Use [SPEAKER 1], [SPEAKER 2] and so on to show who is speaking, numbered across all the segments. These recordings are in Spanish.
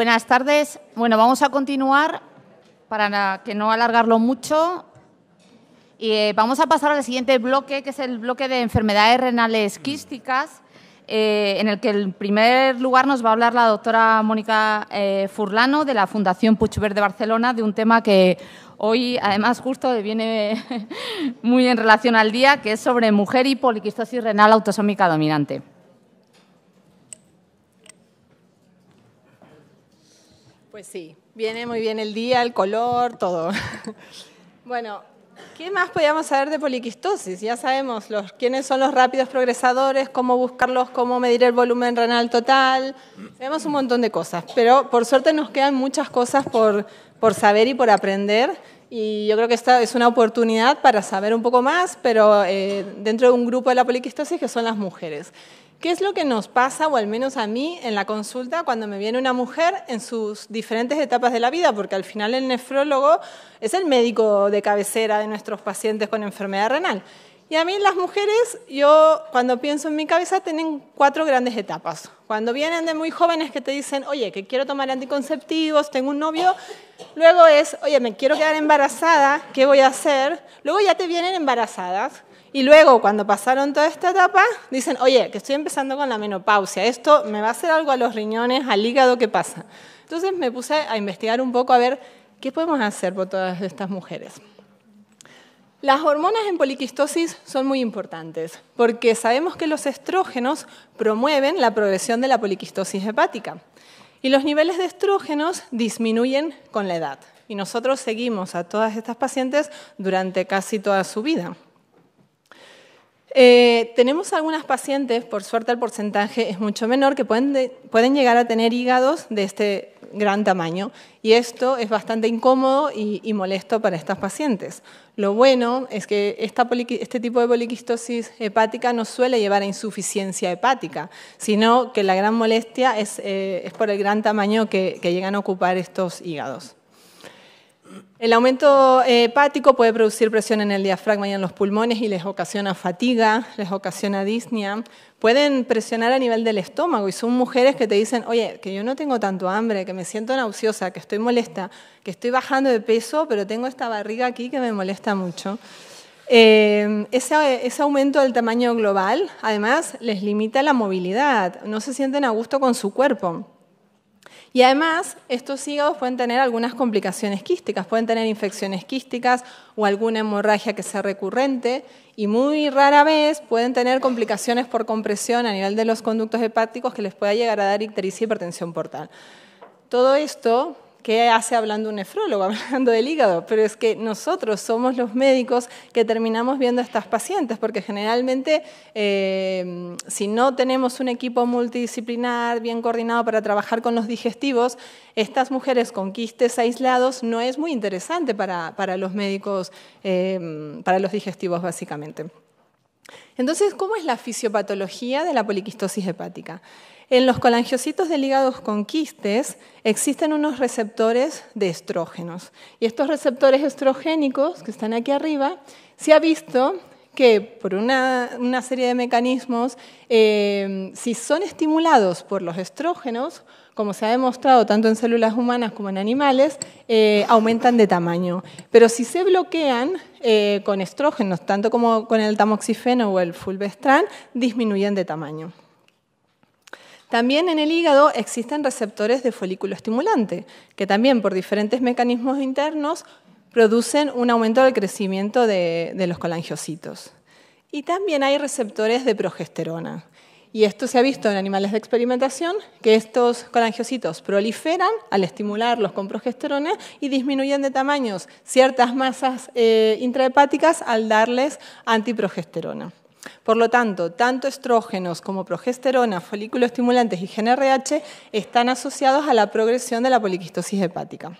[SPEAKER 1] Buenas tardes. Bueno, vamos a continuar para que no alargarlo mucho. Y eh, vamos a pasar al siguiente bloque, que es el bloque de enfermedades renales quísticas, eh, en el que en primer lugar nos va a hablar la doctora Mónica eh, Furlano de la Fundación Puchuber de Barcelona de un tema que hoy, además, justo viene muy en relación al día, que es sobre mujer y poliquistosis renal autosómica dominante.
[SPEAKER 2] Pues sí, viene muy bien el día, el color, todo. bueno, ¿qué más podíamos saber de poliquistosis? Ya sabemos los, quiénes son los rápidos progresadores, cómo buscarlos, cómo medir el volumen renal total. Sabemos un montón de cosas, pero por suerte nos quedan muchas cosas por, saber y por aprender. Y yo creo que esta es una oportunidad para saber un poco más, pero eh, dentro de un grupo de la poliquistosis que son las mujeres. ¿Qué es lo que nos pasa, o al menos a mí, en la consulta cuando me viene una mujer en sus diferentes etapas de la vida? Porque al final el nefrólogo es el médico de cabecera de nuestros pacientes con enfermedad renal. Y a mí las mujeres, yo cuando pienso en mi cabeza, tienen cuatro grandes etapas. Cuando vienen de muy jóvenes que te dicen, oye, que quiero tomar anticonceptivos, tengo un novio, luego es, oye, me quiero quedar embarazada, ¿qué voy a hacer? Luego ya te vienen embarazadas y luego, cuando pasaron toda esta etapa, dicen, oye, que estoy empezando con la menopausia, esto me va a hacer algo a los riñones, al hígado, ¿qué pasa? Entonces me puse a investigar un poco a ver qué podemos hacer por todas estas mujeres. Las hormonas en poliquistosis son muy importantes porque sabemos que los estrógenos promueven la progresión de la poliquistosis hepática y los niveles de estrógenos disminuyen con la edad y nosotros seguimos a todas estas pacientes durante casi toda su vida. Eh, tenemos algunas pacientes, por suerte el porcentaje es mucho menor, que pueden, llegar a tener hígados de este gran tamaño y esto es bastante incómodo y, molesto para estas pacientes. Lo bueno es que este tipo de poliquistosis hepática no suele llevar a insuficiencia hepática, sino que la gran molestia es, eh, por el gran tamaño que llegan a ocupar estos hígados. El aumento eh, hepático puede producir presión en el diafragma y en los pulmones y les ocasiona fatiga, les ocasiona disnea. Pueden presionar a nivel del estómago y son mujeres que te dicen, oye, que yo no tengo tanto hambre, que me siento nauseosa, que estoy molesta, que estoy bajando de peso, pero tengo esta barriga aquí que me molesta mucho. Eh, ese, aumento del tamaño global, además, les limita la movilidad, no se sienten a gusto con su cuerpo. Y además, estos hígados pueden tener algunas complicaciones quísticas, pueden tener infecciones quísticas o alguna hemorragia que sea recurrente y muy rara vez pueden tener complicaciones por compresión a nivel de los conductos hepáticos que les pueda llegar a dar ictericia y hipertensión portal. Todo esto ¿Qué hace hablando un nefrólogo, hablando del hígado? Pero es que nosotros somos los médicos que terminamos viendo a estas pacientes, porque generalmente eh, si no tenemos un equipo multidisciplinar bien coordinado para trabajar con los digestivos, estas mujeres con quistes aislados no es muy interesante para, los médicos, eh, para los digestivos básicamente. Entonces, ¿cómo es la fisiopatología de la poliquistosis hepática? En los colangiocitos del hígado con quistes existen unos receptores de estrógenos. Y estos receptores estrogénicos que están aquí arriba, se ha visto que por una, serie de mecanismos, eh, si son estimulados por los estrógenos, como se ha demostrado tanto en células humanas como en animales, eh, aumentan de tamaño. Pero si se bloquean eh, con estrógenos, tanto como con el tamoxifeno o el fulvestrán, disminuyen de tamaño. También en el hígado existen receptores de folículo estimulante, que también por diferentes mecanismos internos producen un aumento del crecimiento de, de los colangiocitos. Y también hay receptores de progesterona. Y esto se ha visto en animales de experimentación, que estos colangiocitos proliferan al estimularlos con progesterona y disminuyen de tamaños ciertas masas eh, intrahepáticas al darles antiprogesterona. Por lo tanto, tanto estrógenos como progesterona, folículo estimulantes y GNRH están asociados a la progresión de la poliquistosis hepática.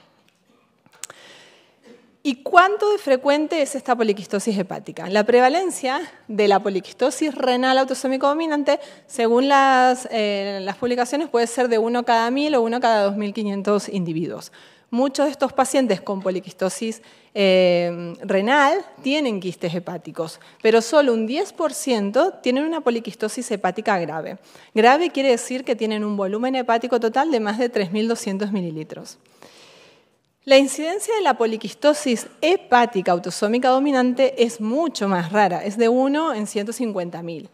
[SPEAKER 2] ¿Y cuánto de frecuente es esta poliquistosis hepática? La prevalencia de la poliquistosis renal autosómico dominante, según eh, las, publicaciones, puede ser de uno cada mil o uno cada 2.500 individuos. Muchos de estos pacientes con poliquistosis eh, renal tienen quistes hepáticos, pero solo un 10% tienen una poliquistosis hepática grave. Grave quiere decir que tienen un volumen hepático total de más de 3.200 mililitros. La incidencia de la poliquistosis hepática autosómica dominante es mucho más rara, es de 1 en 150.000.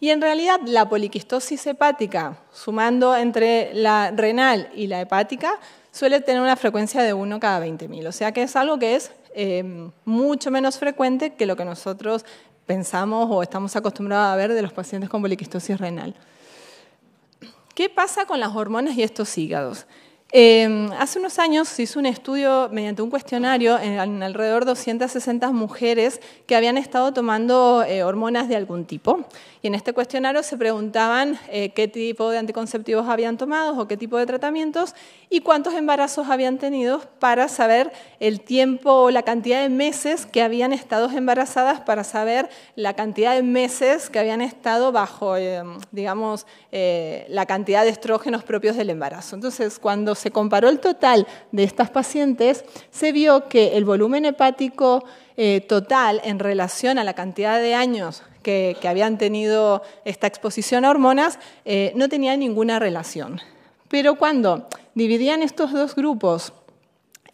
[SPEAKER 2] Y en realidad la poliquistosis hepática, sumando entre la renal y la hepática, suele tener una frecuencia de 1 cada 20.000. O sea que es algo que es eh, mucho menos frecuente que lo que nosotros pensamos o estamos acostumbrados a ver de los pacientes con poliquistosis renal. ¿Qué pasa con las hormonas y estos hígados? Em, hace unos años se hizo un estudio mediante un cuestionario en, alrededor de 260 mujeres que habían estado tomando eh, hormonas de algún tipo. Y en este cuestionario se preguntaban eh, qué tipo de anticonceptivos habían tomado o qué tipo de tratamientos y cuántos embarazos habían tenido para saber el tiempo o la cantidad de meses que habían estado embarazadas, para saber la cantidad de meses que habían estado bajo, em, digamos, eh, la cantidad de estrógenos propios del embarazo. Entonces, cuando se comparó el total de estas pacientes, se vio que el volumen hepático eh, total en relación a la cantidad de años que, habían tenido esta exposición a hormonas eh, no tenía ninguna relación. Pero cuando dividían estos dos grupos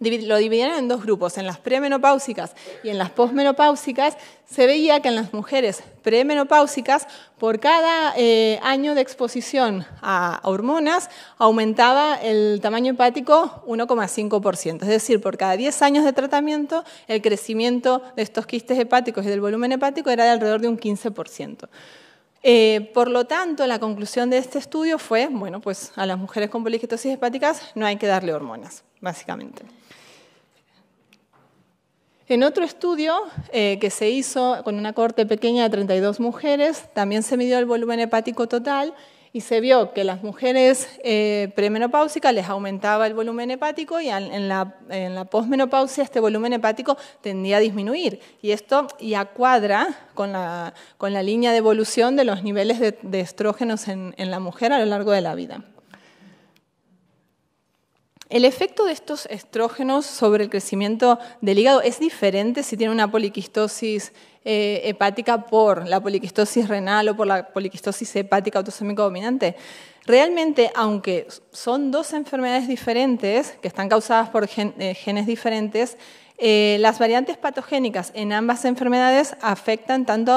[SPEAKER 2] lo dividieron en dos grupos, en las premenopáusicas y en las posmenopáusicas, se veía que en las mujeres premenopáusicas, por cada eh, año de exposición a hormonas, aumentaba el tamaño hepático 1,5%. Es decir, por cada 10 años de tratamiento, el crecimiento de estos quistes hepáticos y del volumen hepático era de alrededor de un 15%. Eh, por lo tanto, la conclusión de este estudio fue, bueno, pues a las mujeres con poliquistosis hepáticas no hay que darle hormonas, básicamente. En otro estudio eh, que se hizo con una corte pequeña de 32 mujeres, también se midió el volumen hepático total y se vio que las mujeres eh, premenopáusicas les aumentaba el volumen hepático y en la, en posmenopausia este volumen hepático tendía a disminuir. Y esto ya cuadra con la, línea de evolución de los niveles de, estrógenos en la mujer a lo largo de la vida. El efecto de estos estrógenos sobre el crecimiento del hígado es diferente si tiene una poliquistosis eh, hepática por la poliquistosis renal o por la poliquistosis hepática autosómica dominante. Realmente, aunque son dos enfermedades diferentes que están causadas por eh, genes diferentes, eh, las variantes patogénicas en ambas enfermedades afectan tanto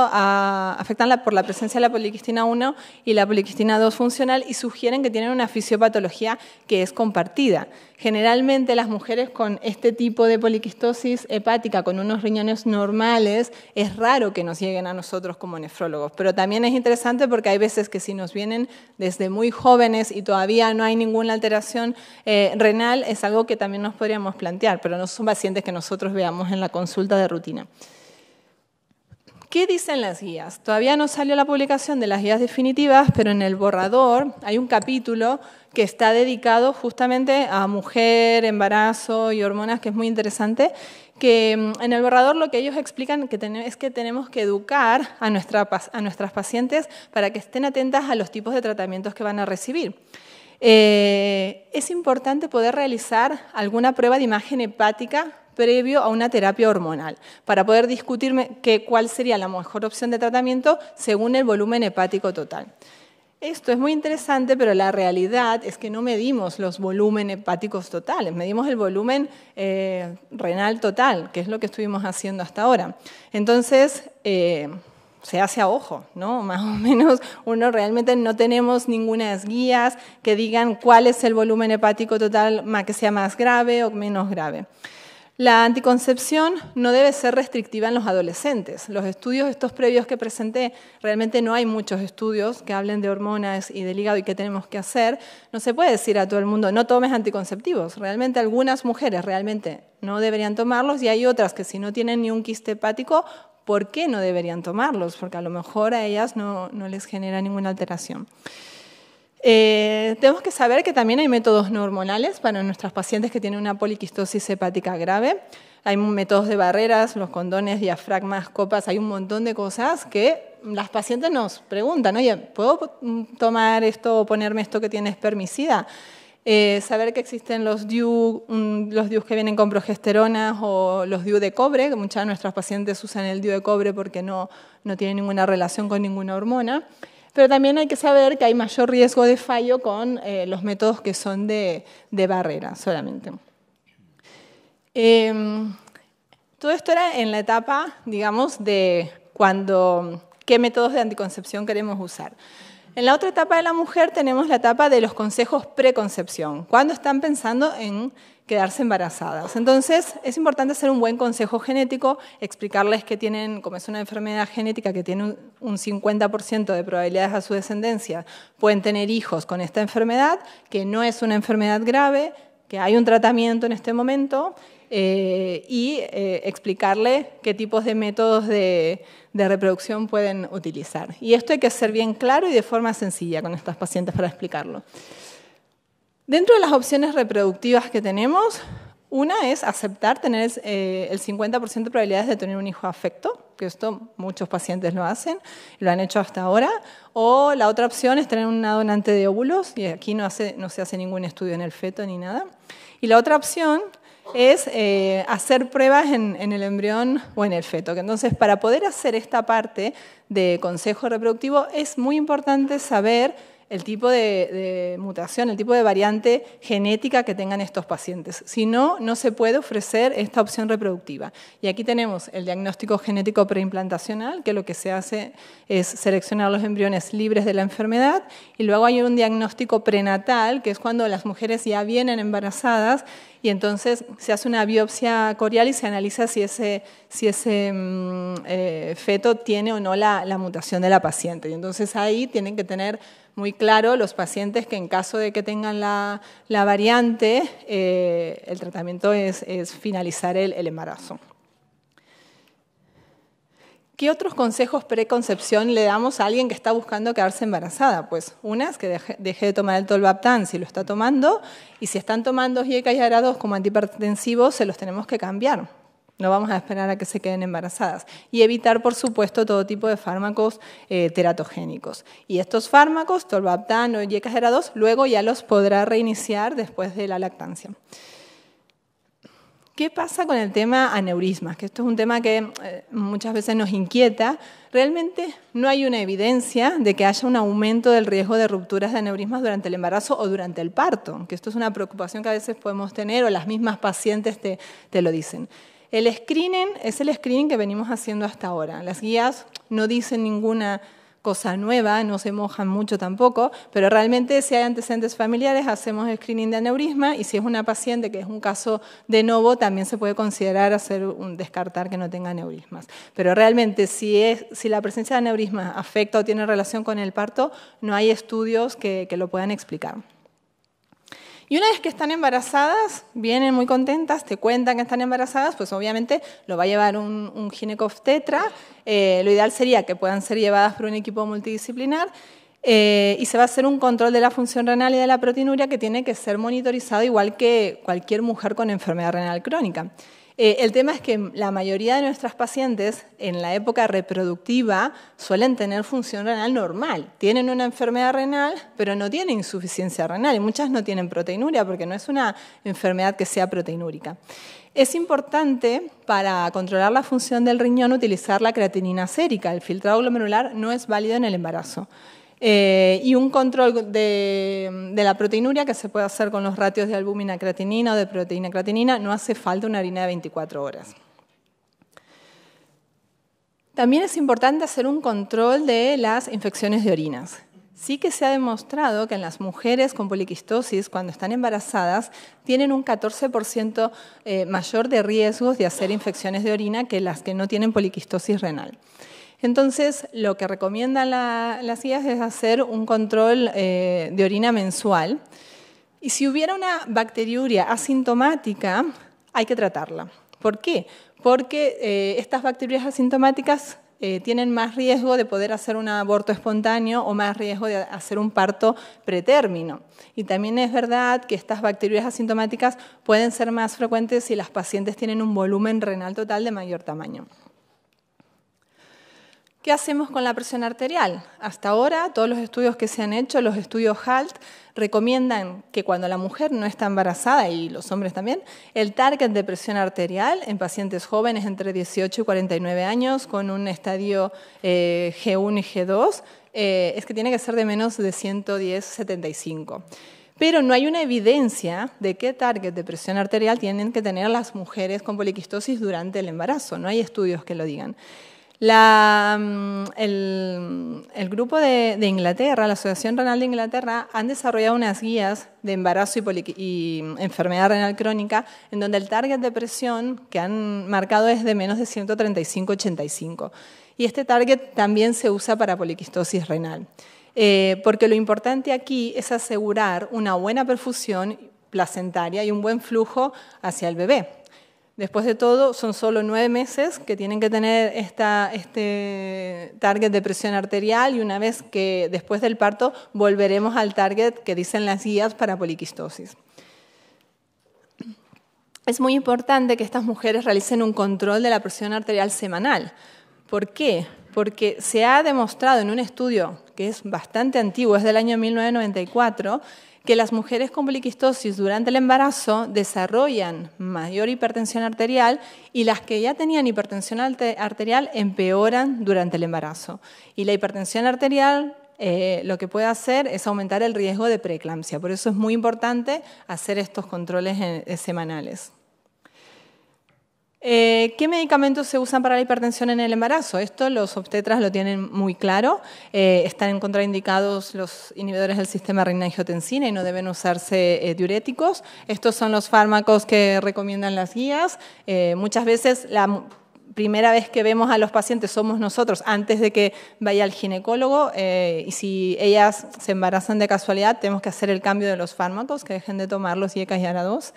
[SPEAKER 2] por la presencia de la poliquistina 1 y la poliquistina 2 funcional y sugieren que tienen una fisiopatología que es compartida. Generalmente las mujeres con este tipo de poliquistosis hepática, con unos riñones normales, es raro que nos lleguen a nosotros como nefrólogos, pero también es interesante porque hay veces que si nos vienen desde muy jóvenes y todavía no hay ninguna alteración eh, renal, es algo que también nos podríamos plantear, pero no son pacientes que nosotros veamos en la consulta de rutina. ¿Qué dicen las guías? Todavía no salió la publicación de las guías definitivas, pero en el borrador hay un capítulo que está dedicado justamente a mujer, embarazo y hormonas, que es muy interesante, que mm, en el borrador lo que ellos explican es que tenemos que educar a, nuestras pacientes para que estén atentas a los tipos de tratamientos que van a recibir. Eh, es importante poder realizar alguna prueba de imagen hepática previo a una terapia hormonal, para poder discutir cuál sería la mejor opción de tratamiento según el volumen hepático total. Esto es muy interesante, pero la realidad es que no medimos los volúmenes hepáticos totales, medimos el volumen eh, renal total, que es lo que estuvimos haciendo hasta ahora. Entonces, eh, se hace a ojo, ¿no? Más o menos uno realmente no tenemos ninguna guías que digan cuál es el volumen hepático total, que sea más grave o menos grave. La anticoncepción no debe ser restrictiva en los adolescentes. Los estudios estos previos que presenté, realmente no hay muchos estudios que hablen de hormonas y del hígado y qué tenemos que hacer. No se puede decir a todo el mundo, no tomes anticonceptivos. Realmente algunas mujeres realmente no deberían tomarlos y hay otras que si no tienen ni un quiste hepático, ¿por qué no deberían tomarlos? Porque a lo mejor a ellas no, no les genera ninguna alteración. Eh, tenemos que saber que también hay métodos no hormonales para nuestras pacientes que tienen una poliquistosis hepática grave. Hay métodos de barreras, los condones, diafragmas, copas, hay un montón de cosas que las pacientes nos preguntan, oye, ¿puedo tomar esto o ponerme esto que tienes permisida. Eh, saber que existen los DIU, los DIU que vienen con progesteronas o los DIU de cobre, que muchas de nuestras pacientes usan el DIU de cobre porque no, no tiene ninguna relación con ninguna hormona. Pero también hay que saber que hay mayor riesgo de fallo con eh, los métodos que son de, barrera solamente. Em, todo esto era en la etapa, digamos, de cuando qué métodos de anticoncepción queremos usar. En la otra etapa de la mujer tenemos la etapa de los consejos preconcepción, cuando están pensando en quedarse embarazadas. Entonces, es importante hacer un buen consejo genético, explicarles que tienen, como es una enfermedad genética que tiene un 50% de probabilidades a su descendencia, pueden tener hijos con esta enfermedad, que no es una enfermedad grave, que hay un tratamiento en este momento, eh, y eh, explicarles qué tipos de métodos de de reproducción pueden utilizar. Y esto hay que ser bien claro y de forma sencilla con estas pacientes para explicarlo. Dentro de las opciones reproductivas que tenemos, una es aceptar tener el 50% eh, de probabilidades de tener un hijo afecto, que esto muchos pacientes lo hacen, lo han hecho hasta ahora. O la otra opción es tener un donante de óvulos, y aquí no, no se hace ningún estudio en el feto ni nada. Y la otra opción es eh, hacer pruebas en, en, el embrión o en el feto. Entonces, para poder hacer esta parte de consejo reproductivo es muy importante saber el tipo de, mutación, el tipo de variante genética que tengan estos pacientes. Si no, no se puede ofrecer esta opción reproductiva. Y aquí tenemos el diagnóstico genético preimplantacional, que lo que se hace es seleccionar los embriones libres de la enfermedad, y luego hay un diagnóstico prenatal, que es cuando las mujeres ya vienen embarazadas y entonces se hace una biopsia corial y se analiza si ese, si ese mm, eh, feto tiene o no la, la, mutación de la paciente. Y entonces ahí tienen que tener muy claro los pacientes que en caso de que tengan la, variante, eh, el tratamiento es, finalizar el, embarazo. ¿Qué otros consejos preconcepción le damos a alguien que está buscando quedarse embarazada? Pues una es que deje, de tomar el tolvaptan si lo está tomando y si están tomando IECA y ara como antihipertensivos se los tenemos que cambiar no vamos a esperar a que se queden embarazadas. Y evitar, por supuesto, todo tipo de fármacos eh, teratogénicos. Y estos fármacos, tolvaptan o yecagera 2, luego ya los podrá reiniciar después de la lactancia. ¿Qué pasa con el tema aneurismas? Que esto es un tema que eh, muchas veces nos inquieta. Realmente no hay una evidencia de que haya un aumento del riesgo de rupturas de aneurismas durante el embarazo o durante el parto, que esto es una preocupación que a veces podemos tener o las mismas pacientes te lo dicen. El screening es el screening que venimos haciendo hasta ahora. Las guías no dicen ninguna cosa nueva, no se mojan mucho tampoco, pero realmente si hay antecedentes familiares hacemos el screening de aneurisma y si es una paciente que es un caso de novo también se puede considerar hacer un descartar que no tenga aneurismas. Pero realmente si, la presencia de aneurisma afecta o tiene relación con el parto, no hay estudios que lo puedan explicar. Y una vez que están embarazadas, vienen muy contentas, te cuentan que están embarazadas, pues obviamente lo va a llevar un, un tetra. Eh, lo ideal sería que puedan ser llevadas por un equipo multidisciplinar. Eh, y se va a hacer un control de la función renal y de la proteinuria que tiene que ser monitorizado igual que cualquier mujer con enfermedad renal crónica. Eh, el tema es que la mayoría de nuestras pacientes en la época reproductiva suelen tener función renal normal. Tienen una enfermedad renal, pero no tienen insuficiencia renal y muchas no tienen proteinuria porque no es una enfermedad que sea proteinúrica. Es importante para controlar la función del riñón utilizar la creatinina sérica. El filtrado glomerular no es válido en el embarazo. Eh, y un control de, la proteinuria que se puede hacer con los ratios de albúmina creatinina o de proteína creatinina, no hace falta una harina de 24 horas. También es importante hacer un control de las infecciones de orinas. Sí que se ha demostrado que en las mujeres con poliquistosis, cuando están embarazadas, tienen un 14% eh, mayor de riesgos de hacer infecciones de orina que las que no tienen poliquistosis renal. Entonces, lo que recomiendan las guías es hacer un control eh, de orina mensual. Y si hubiera una bacteriuria asintomática, hay que tratarla. ¿Por qué? Porque eh, estas bacterias asintomáticas eh, tienen más riesgo de poder hacer un aborto espontáneo o más riesgo de hacer un parto pretérmino. Y también es verdad que estas bacterias asintomáticas pueden ser más frecuentes si las pacientes tienen un volumen renal total de mayor tamaño. ¿Qué hacemos con la presión arterial? Hasta ahora, todos los estudios que se han hecho, los estudios HALT, recomiendan que cuando la mujer no está embarazada, y los hombres también, el target de presión arterial en pacientes jóvenes entre 18 y 49 años con un estadio eh, G1 y G2 eh, es que tiene que ser de menos de 110-75. Pero no hay una evidencia de qué target de presión arterial tienen que tener las mujeres con poliquistosis durante el embarazo. No hay estudios que lo digan. Mm, el, grupo de, Inglaterra, la Asociación Renal de Inglaterra, han desarrollado unas guías de embarazo y, mm, enfermedad renal crónica, en donde el target de presión que han marcado es de menos de 135-85. Y este target también se usa para poliquistosis renal. Eh, porque lo importante aquí es asegurar una buena perfusión placentaria y un buen flujo hacia el bebé. Después de todo, son solo nueve meses que tienen que tener esta, este target de presión arterial y una vez que después del parto volveremos al target que dicen las guías para poliquistosis. Es muy importante que estas mujeres realicen un control de la presión arterial semanal. ¿Por qué? Porque se ha demostrado en un estudio que es bastante antiguo, es del año 1994, que las mujeres con poliquistosis durante el embarazo desarrollan mayor hipertensión arterial y las que ya tenían hipertensión arterial empeoran durante el embarazo. Y la hipertensión arterial eh, lo que puede hacer es aumentar el riesgo de preeclampsia. Por eso es muy importante hacer estos controles eh, semanales. Eh, ¿Qué medicamentos se usan para la hipertensión en el embarazo? Esto los obstetras lo tienen muy claro. Eh, están contraindicados los inhibidores del sistema renina-angiotensina y no deben usarse eh, diuréticos. Estos son los fármacos que recomiendan las guías. Eh, muchas veces la primera vez que vemos a los pacientes somos nosotros, antes de que vaya al ginecólogo, y si ellas se embarazan de casualidad, tenemos que hacer el cambio de los fármacos, que dejen de tomar los IECA y ARA2.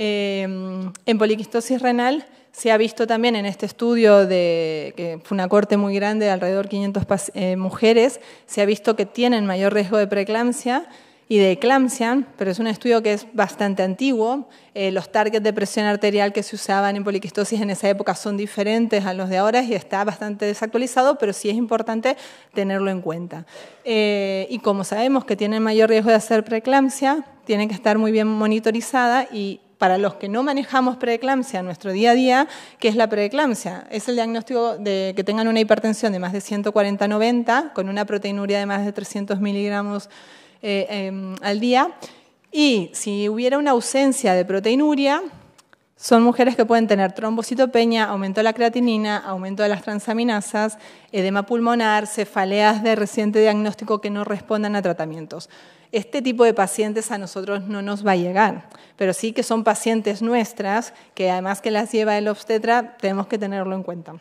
[SPEAKER 2] Em, en poliquistosis renal se ha visto también en este estudio, de, que fue una corte muy grande, de alrededor 500 eh, mujeres, se ha visto que tienen mayor riesgo de preeclampsia y de eclampsia, pero es un estudio que es bastante antiguo. Eh, los targets de presión arterial que se usaban en poliquistosis en esa época son diferentes a los de ahora y está bastante desactualizado, pero sí es importante tenerlo en cuenta. Eh, y como sabemos que tienen mayor riesgo de hacer preeclampsia, tienen que estar muy bien monitorizada y para los que no manejamos preeclampsia en nuestro día a día, ¿qué es la preeclampsia? Es el diagnóstico de que tengan una hipertensión de más de 140-90, con una proteinuria de más de 300 miligramos eh, em, al día. Y si hubiera una ausencia de proteinuria, son mujeres que pueden tener trombocitopeña, aumento de la creatinina, aumento de las transaminasas, edema pulmonar, cefaleas de reciente diagnóstico que no respondan a tratamientos este tipo de pacientes a nosotros no nos va a llegar, pero sí que son pacientes nuestras, que además que las lleva el obstetra, tenemos que tenerlo en cuenta.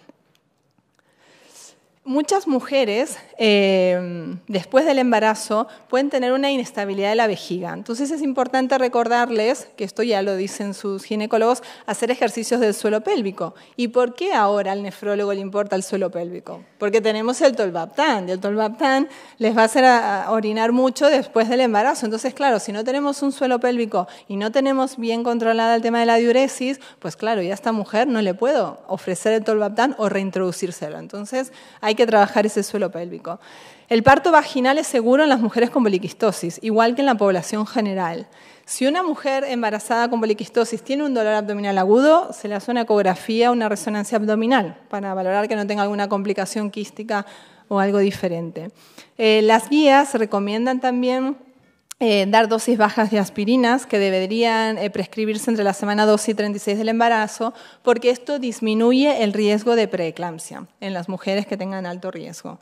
[SPEAKER 2] Muchas mujeres, em, después del embarazo, pueden tener una inestabilidad de la vejiga. Entonces es importante recordarles, que esto ya lo dicen sus ginecólogos, hacer ejercicios del suelo pélvico. ¿Y por qué ahora al nefrólogo le importa el suelo pélvico? Porque tenemos el tolvaptan, y el tolbaptán les va a hacer orinar mucho después del embarazo. Entonces, claro, si no tenemos un suelo pélvico y no tenemos bien controlada el tema de la diuresis, pues claro, ya a esta mujer no le puedo ofrecer el tolvaptan o reintroducírselo. Entonces, hay que trabajar ese suelo pélvico. El parto vaginal es seguro en las mujeres con poliquistosis, igual que en la población general. Si una mujer embarazada con poliquistosis tiene un dolor abdominal agudo, se le hace una ecografía, una resonancia abdominal, para valorar que no tenga alguna complicación quística o algo diferente. Eh, las guías recomiendan también eh, dar dosis bajas de aspirinas que deberían eh, prescribirse entre la semana 2 y 36 del embarazo, porque esto disminuye el riesgo de preeclampsia en las mujeres que tengan alto riesgo.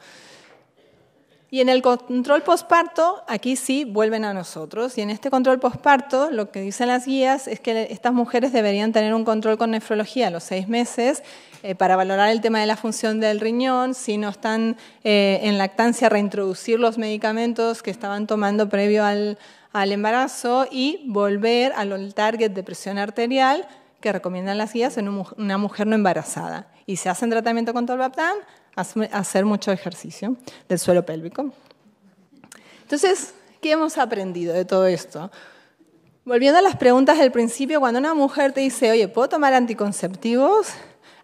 [SPEAKER 2] Y en el control posparto, aquí sí vuelven a nosotros. Y en este control posparto, lo que dicen las guías es que estas mujeres deberían tener un control con nefrología a los seis meses eh, para valorar el tema de la función del riñón, si no están eh, en lactancia, reintroducir los medicamentos que estaban tomando previo al, embarazo y volver al target de presión arterial que recomiendan las guías en una mujer no embarazada. Y si hacen tratamiento con tolvaptan, hacer mucho ejercicio del suelo pélvico. Entonces, ¿qué hemos aprendido de todo esto? Volviendo a las preguntas del principio, cuando una mujer te dice, oye, ¿puedo tomar anticonceptivos?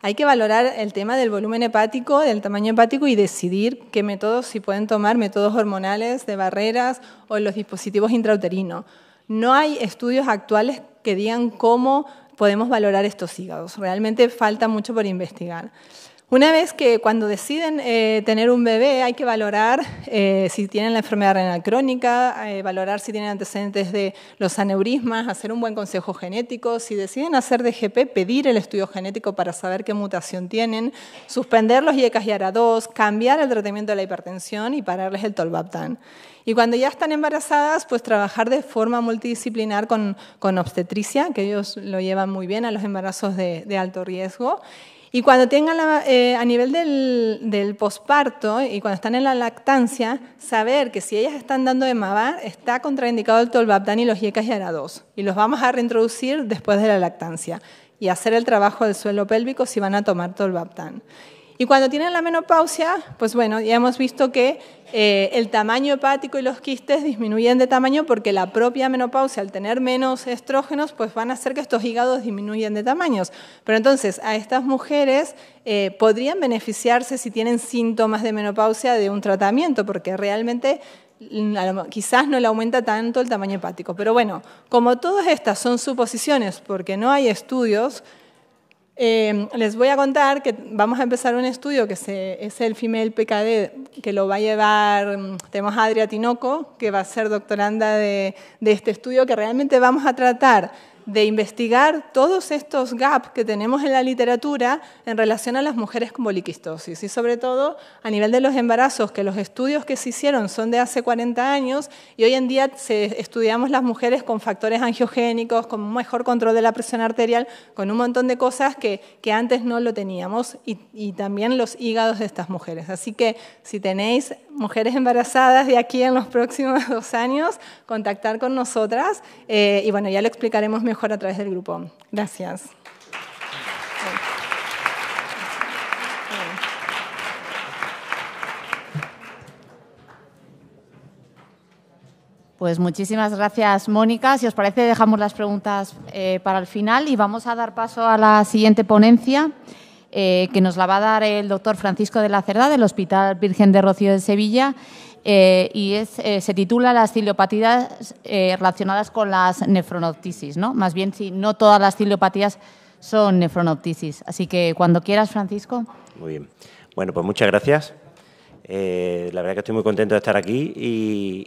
[SPEAKER 2] Hay que valorar el tema del volumen hepático, del tamaño hepático y decidir qué métodos, si pueden tomar métodos hormonales, de barreras o los dispositivos intrauterinos. No hay estudios actuales que digan cómo podemos valorar estos hígados. Realmente falta mucho por investigar. Una vez que cuando deciden eh, tener un bebé hay que valorar eh, si tienen la enfermedad renal crónica, eh, valorar si tienen antecedentes de los aneurismas, hacer un buen consejo genético, si deciden hacer DGP, pedir el estudio genético para saber qué mutación tienen, suspender los IECAS y ARA2, cambiar el tratamiento de la hipertensión y pararles el tolvaptan. Y cuando ya están embarazadas, pues trabajar de forma multidisciplinar con, obstetricia, que ellos lo llevan muy bien a los embarazos de alto riesgo y cuando tengan eh, a nivel del, posparto y cuando están en la lactancia, saber que si ellas están dando de mamar, está contraindicado el tolvaptan y los yecas y 2 e Y los vamos a reintroducir después de la lactancia y hacer el trabajo del suelo pélvico si van a tomar tolvaptan. Y cuando tienen la menopausia, pues bueno, ya hemos visto que eh, el tamaño hepático y los quistes disminuyen de tamaño porque la propia menopausia, al tener menos estrógenos, pues van a hacer que estos hígados disminuyan de tamaños. Pero entonces, a estas mujeres eh, podrían beneficiarse si tienen síntomas de menopausia de un tratamiento, porque realmente mm, quizás no le aumenta tanto el tamaño hepático. Pero bueno, como todas estas son suposiciones, porque no hay estudios, Em, les voy a contar que vamos a empezar un estudio que es el Female PKD, que lo va a llevar, mm, tenemos a Adria Tinoco, que va a ser doctoranda de este estudio, que realmente vamos a tratar de investigar todos estos gaps que tenemos en la literatura en relación a las mujeres con poliquistosis y sobre todo a nivel de los embarazos, que los estudios que se hicieron son de hace 40 años y hoy en día se, estudiamos las mujeres con factores angiogénicos, con mejor control de la presión arterial, con un montón de cosas que, antes no lo teníamos y también los hígados de estas mujeres. Así que si tenéis mujeres embarazadas de aquí en los próximos dos años, contactar con nosotras eh, y bueno, ya lo explicaremos mejor a través del grupo. Gracias.
[SPEAKER 1] Pues muchísimas gracias, Mónica. Si os parece, dejamos las preguntas eh, para el final y vamos a dar paso a la siguiente ponencia. Eh, que nos la va a dar el doctor Francisco de la Cerda del Hospital Virgen de Rocío de Sevilla. Eh, y es, eh, se titula Las ciliopatías relacionadas con las nefronoptisis, ¿no? Más bien, si no todas las ciliopatías son nefronoptisis. Así que cuando quieras, Francisco. Muy
[SPEAKER 3] bien. Bueno, pues muchas gracias. la verdad que estoy muy contento de estar aquí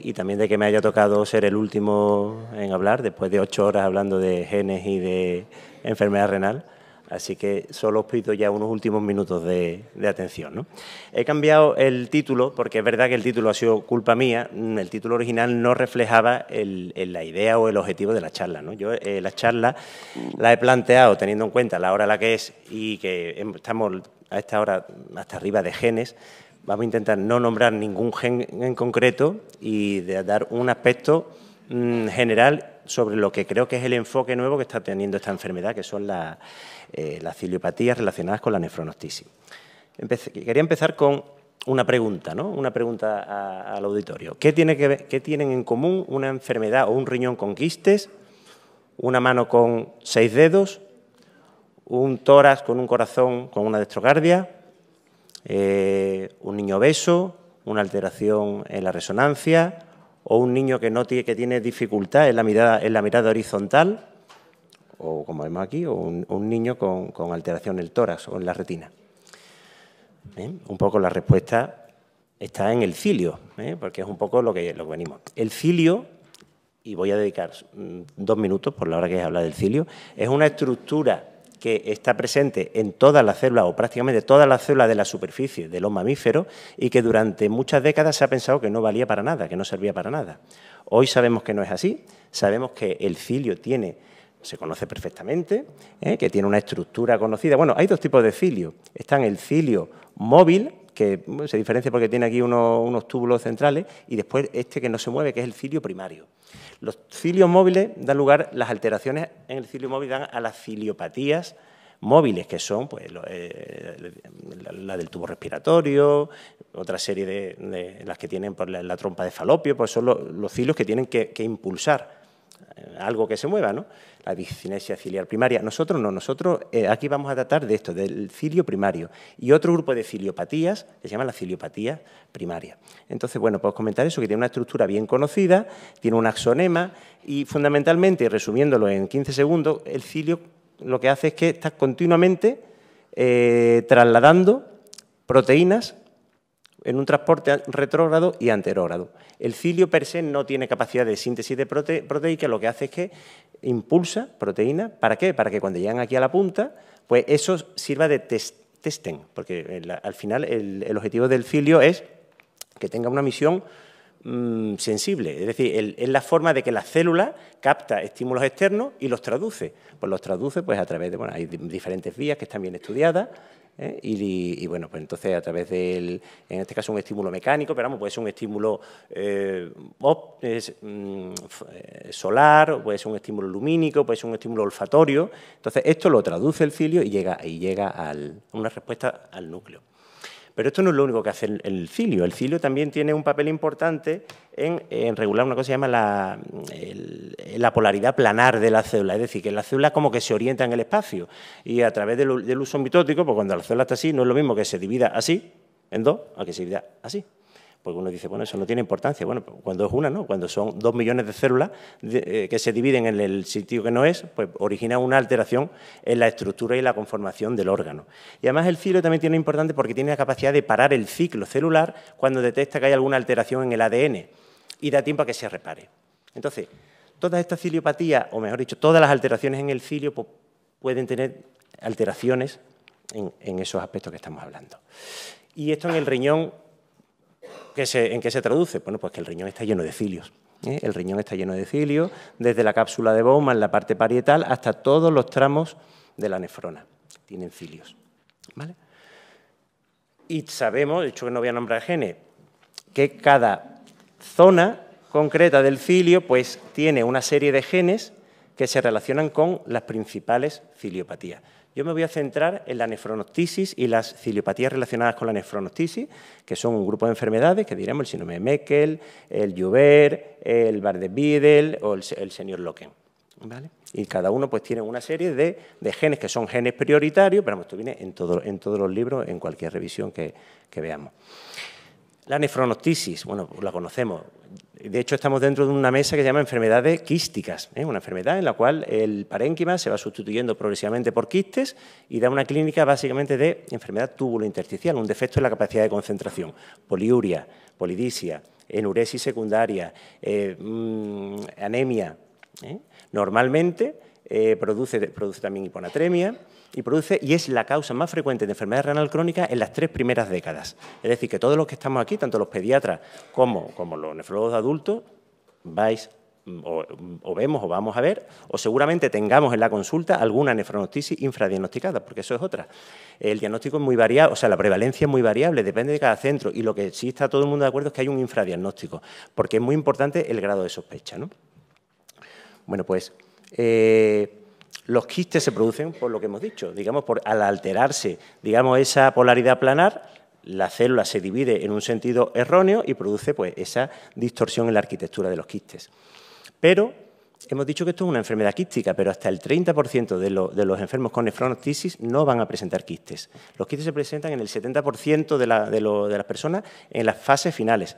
[SPEAKER 3] y, también de que me haya tocado ser el último en hablar, después de ocho horas hablando de genes y de enfermedad renal. Así que solo os pido ya unos últimos minutos de, atención. He cambiado el título porque es verdad que el título ha sido culpa mía. Mm, el título original no reflejaba la idea o el objetivo de la charla. Yo eh, la charla la he planteado teniendo en cuenta la hora a la que es y que estamos a esta hora hasta arriba de genes. Vamos a intentar no nombrar ningún gen en concreto y de dar un aspecto mm, general sobre lo que creo que es el enfoque nuevo que está teniendo esta enfermedad, que son eh, las ciliopatías relacionadas con la nefronostisis. quería empezar con una pregunta, ¿no? Una pregunta al auditorio. ¿Qué, tiene que tienen en común una enfermedad o un riñón con quistes, una mano con seis dedos, un tórax con un corazón con una destrocardia, eh, un niño obeso, una alteración en la resonancia, o un niño que, no tiene, que tiene dificultad en la, mirada, en la mirada horizontal, o como vemos aquí, o un, niño con, alteración en el tórax o en la retina. ¿Eh? Un poco la respuesta está en el cilio, ¿eh? porque es un poco lo que, lo que venimos. El cilio, y voy a dedicar mm, dos minutos por la hora que es hablar del cilio, es una estructura que está presente en todas las células o prácticamente todas las células de la superficie de los mamíferos y que durante muchas décadas se ha pensado que no valía para nada, que no servía para nada. Hoy sabemos que no es así, sabemos que el cilio tiene se conoce perfectamente, ¿eh? que tiene una estructura conocida. Bueno, hay dos tipos de cilio. Están el cilio móvil, que se diferencia porque tiene aquí unos túbulos centrales, y después este que no se mueve, que es el cilio primario. Los cilios móviles dan lugar, las alteraciones en el cilio móvil dan a las ciliopatías móviles, que son pues, eh, la del tubo respiratorio, otra serie de, las que tienen por pues, la, trompa de falopio, pues son los cilios que tienen que impulsar algo que se mueva, ¿no? La discinesia ciliar primaria. Nosotros no, nosotros eh, aquí vamos a tratar de esto, del cilio primario y otro grupo de ciliopatías que se llama la ciliopatía primaria. Entonces, bueno, puedo comentar eso, que tiene una estructura bien conocida, tiene un axonema y fundamentalmente, resumiéndolo en 15 segundos, el cilio lo que hace es que está continuamente eh, trasladando proteínas en un transporte retrógrado y anterógrado. El cilio per se no tiene capacidad de síntesis de proteína... lo que hace es que impulsa proteína. ¿Para qué? Para que cuando llegan aquí a la punta, pues eso sirva de testen, porque al final el, objetivo del cilio es que tenga una misión mm, sensible, es decir, es la forma de que la célula capta estímulos externos y los traduce. Pues los traduce pues, a través de, bueno, hay diferentes vías que están bien estudiadas, ¿eh? Y, bueno, pues entonces a través del, en este caso un estímulo mecánico, pero vamos, puede ser un estímulo eh, mm, solar, puede ser un estímulo lumínico, puede ser un estímulo olfatorio. Entonces esto lo traduce el cilio y llega, y llega a una respuesta al núcleo. Pero esto no es lo único que hace el, cilio. El cilio también tiene un papel importante en, regular una cosa que se llama la, la polaridad planar de la célula, es decir, que la célula como que se orienta en el espacio y a través del, uso mitótico, pues cuando la célula está así, no es lo mismo que se divida así en dos a que se divida así. Porque uno dice, bueno, eso no tiene importancia. Bueno, pues, cuando es una, ¿no? Cuando son dos millones de células eh, que se dividen en el sitio que no es, pues origina una alteración en la estructura y la conformación del órgano. Y además el ciclo también tiene importante porque tiene la capacidad de parar el ciclo celular cuando detecta que hay alguna alteración en el ADN y da tiempo a que se repare. Entonces, todas estas ciliopatías, o mejor dicho, todas las alteraciones en el cilio pues, pueden tener alteraciones en, esos aspectos que estamos hablando. Y esto en el riñón, ¿en qué se traduce? Bueno, pues que el riñón está lleno de cilios. ¿eh? El riñón está lleno de cilios, desde la cápsula de Bowman, la parte parietal, hasta todos los tramos de la nefrona. Tienen cilios. ¿vale? Y sabemos, de hecho que no voy a nombrar genes, que cada zona concreta del cilio, pues tiene una serie de genes que se relacionan con las principales ciliopatías. Yo me voy a centrar en la nefronostisis y las ciliopatías relacionadas con la nefronostisis, que son un grupo de enfermedades que diremos el síndrome de Meckel, el Joubert, el Bardet-Biedl o el, señor Loken. ¿Vale? Y cada uno pues tiene una serie de, genes que son genes prioritarios, pero esto viene en, en todos los libros, en cualquier revisión que veamos. La nefronostisis, bueno, la conocemos. De hecho, estamos dentro de una mesa que se llama enfermedades quísticas, ¿eh? una enfermedad en la cual el parénquima se va sustituyendo progresivamente por quistes y da una clínica básicamente de enfermedad túbulo-intersticial, un defecto en la capacidad de concentración, poliuria, polidisia, enuresis secundaria, eh, mm, anemia. ¿eh? Normalmente eh, produce, también hiponatremia y, produce, y es la causa más frecuente de enfermedad renal crónica en las tres primeras décadas. Es decir, que todos los que estamos aquí, tanto los pediatras como, los nefrólogos adultos, vais mm, mm, o, vemos o vamos a ver, o seguramente tengamos en la consulta alguna nefronostisis infradiagnosticada, porque eso es otra. El diagnóstico es muy variable, o sea, la prevalencia es muy variable, depende de cada centro, y lo que sí está todo el mundo de acuerdo es que hay un infradiagnóstico, porque es muy importante el grado de sospecha. ¿no? Bueno, pues eh, los quistes se producen por lo que hemos dicho, digamos, al alterarse, digamos, esa polaridad planar, la célula se divide en un sentido erróneo y produce pues, esa distorsión en la arquitectura de los quistes. Pero hemos dicho que esto es una enfermedad quística, pero hasta el 30% de, los enfermos con nefronoptisis no van a presentar quistes. Los quistes se presentan en el 70% de las personas en las fases finales,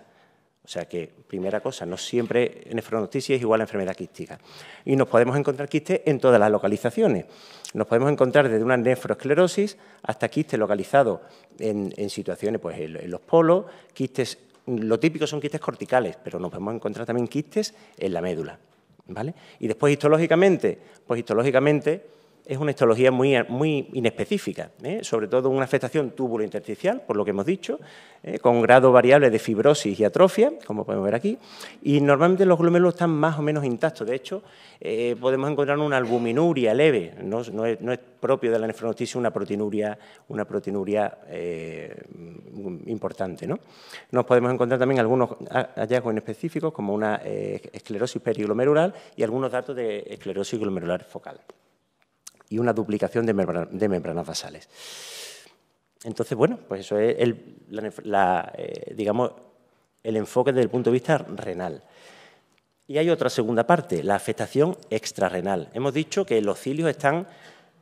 [SPEAKER 3] o sea que, primera cosa, no siempre nefronoticia es igual a enfermedad quística. Y nos podemos encontrar quistes en todas las localizaciones. Nos podemos encontrar desde una nefroesclerosis hasta quistes localizados en, situaciones, pues en, en los polos, quistes, lo típico son quistes corticales, pero nos podemos encontrar también quistes en la médula. ¿Vale? Y después histológicamente, pues histológicamente es una histología muy, inespecífica, ¿eh? sobre todo una afectación intersticial, por lo que hemos dicho, ¿eh? con grado variable de fibrosis y atrofia, como podemos ver aquí, y normalmente los glomérulos están más o menos intactos. De hecho, eh, podemos encontrar una albuminuria leve, no, es, propio de la nefronoticia, una proteinuria, importante. ¿no? Nos podemos encontrar también algunos hallazgos inespecíficos, como una esclerosis periglomerular y algunos datos de esclerosis glomerular focal y una duplicación de, membranas basales. Entonces, bueno, pues eso es el, eh, digamos, el enfoque desde el punto de vista renal. Y hay otra segunda parte, la afectación extrarenal. Hemos dicho que los cilios están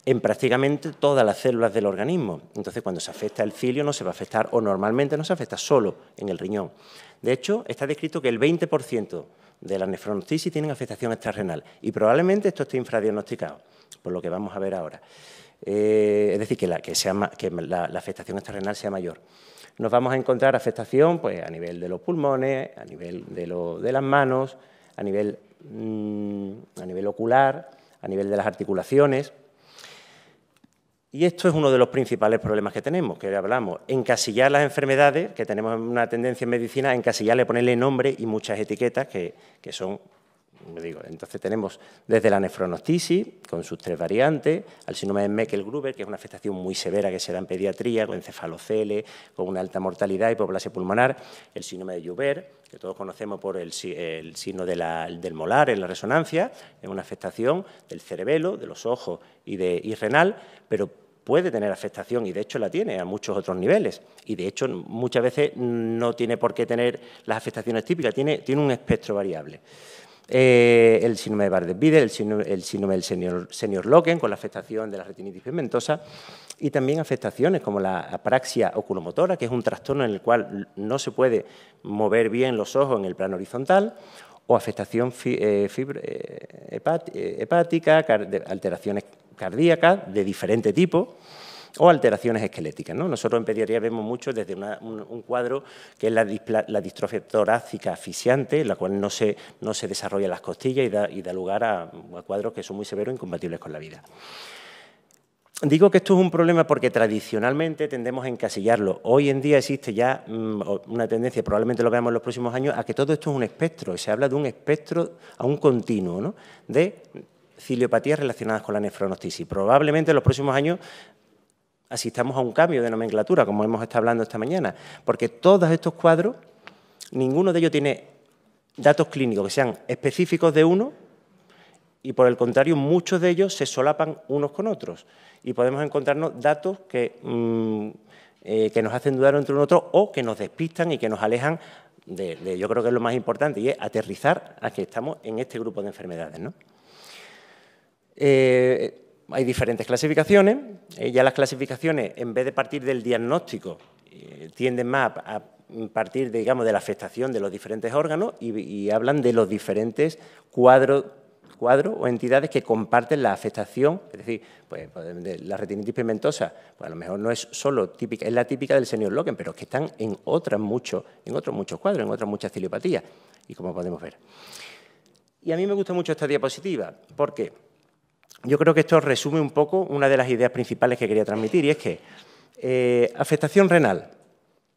[SPEAKER 3] en prácticamente todas las células del organismo. Entonces, cuando se afecta el cilio no se va a afectar, o normalmente no se afecta solo en el riñón. De hecho, está descrito que el 20% de la y tienen afectación extrarrenal y probablemente esto esté infradiagnosticado, por lo que vamos a ver ahora. Eh, es decir, que, la, afectación extrarrenal sea mayor. Nos vamos a encontrar afectación pues, a nivel de los pulmones, a nivel de, las manos, a nivel, mm, a nivel ocular, a nivel de las articulaciones. Y esto es uno de los principales problemas que tenemos, que hablamos, encasillar las enfermedades, que tenemos una tendencia en medicina encasillarle, ponerle nombre y muchas etiquetas que, que son Digo, entonces tenemos desde la nefronostisis, con sus tres variantes, al síndrome de Meckel-Gruber, que es una afectación muy severa que se da en pediatría, con encefalocele, con una alta mortalidad, y hipoplasia pulmonar, el síndrome de Joubert, que todos conocemos por el, signo del molar en la resonancia, es una afectación del cerebelo, de los ojos y, de, y renal, pero puede tener afectación y de hecho la tiene a muchos otros niveles. Y de hecho muchas veces no tiene por qué tener las afectaciones típicas, tiene, tiene un espectro variable. Eh, el síndrome de Bardet-Biedl, el síndrome, del señor senior Loken con la afectación de la retinitis pigmentosa y también afectaciones como la apraxia oculomotora, que es un trastorno en el cual no se puede mover bien los ojos en el plano horizontal, o afectación eh, eh, eh, hepática, alteraciones cardíacas de diferente tipo o alteraciones esqueléticas. Nosotros en pediatría vemos mucho desde un, cuadro que es la, la, distrofia torácica asfixiante, la cual no se, no se desarrollan las costillas y da, y da lugar a, a, cuadros que son muy severos e incompatibles con la vida. Digo que esto es un problema porque tradicionalmente tendemos a encasillarlo. Hoy en día existe ya mm, una tendencia, probablemente lo veamos en los próximos años, a que todo esto es un espectro. Se habla de un espectro a un continuo, ¿no? De ciliopatías relacionadas con la nefronostisis. Probablemente en los próximos años asistamos a un cambio de nomenclatura, como hemos estado hablando esta mañana, porque todos estos cuadros, ninguno de ellos tiene datos clínicos que sean específicos de uno y por el contrario muchos de ellos se solapan unos con otros y podemos encontrarnos datos que, mm, eh, que nos hacen dudar entre un otro o que nos despistan y que nos alejan de, yo creo que es lo más importante y es aterrizar a que estamos en este grupo de enfermedades. ¿no? Eh, hay diferentes clasificaciones, eh, ya las clasificaciones en vez de partir del diagnóstico tienden más a partir de, digamos, de la afectación de los diferentes órganos y hablan de los diferentes cuadros cuadro o entidades que comparten la afectación, es decir, pues, pues la retinitis pigmentosa, pues a lo mejor no es solo típica, es la típica del señor Loken, pero que están en otras muchos, en otros muchos cuadros, en otras muchas ciliopatías, y como podemos ver. Y a mí me gusta mucho esta diapositiva, porque yo creo que esto resume un poco una de las ideas principales que quería transmitir, y es que eh, afectación renal,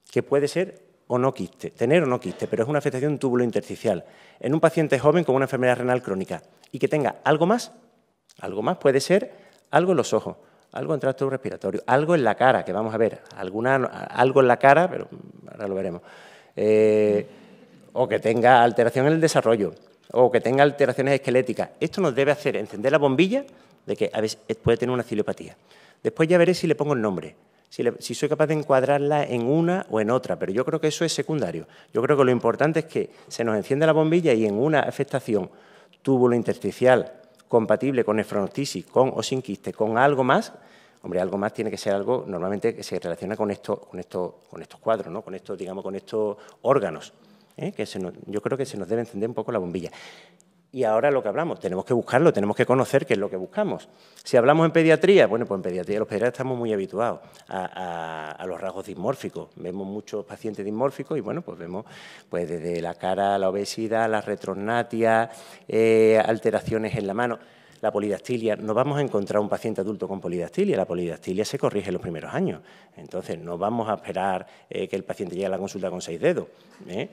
[SPEAKER 3] que puede ser o no quiste, tener o no quiste, pero es una afectación intersticial, En un paciente joven con una enfermedad renal crónica, y que tenga algo más. Algo más puede ser algo en los ojos, algo en tracto respiratorio, algo en la cara, que vamos a ver, alguna, algo en la cara, pero ahora lo veremos. Eh, o que tenga alteración en el desarrollo, o que tenga alteraciones esqueléticas. Esto nos debe hacer encender la bombilla de que a veces puede tener una ciliopatía. Después ya veré si le pongo el nombre, si, si, soy capaz de encuadrarla en una o en otra, pero yo creo que eso es secundario. Yo creo que lo importante es que se nos encienda la bombilla y en una afectación túbulo intersticial compatible con nefronotisis con o sin quiste, con algo más, hombre, algo más tiene que ser algo normalmente que se relaciona con, esto, con, esto, con estos cuadros, ¿no? con estos, digamos, con estos órganos. ¿eh? Que yo creo que se nos debe encender un poco la bombilla. Y ahora lo que hablamos, tenemos que buscarlo, tenemos que conocer qué es lo que buscamos. Si hablamos en pediatría, bueno, pues en pediatría los pediatras estamos muy habituados a, los rasgos dismórficos. Vemos muchos pacientes dismórficos y bueno, pues vemos pues desde la cara, la obesidad, la retrosnatias, eh, alteraciones en la mano la polidactilia, no vamos a encontrar un paciente adulto con polidactilia, la polidactilia se corrige en los primeros años, entonces no vamos a esperar eh, que el paciente llegue a la consulta con seis dedos. ¿eh?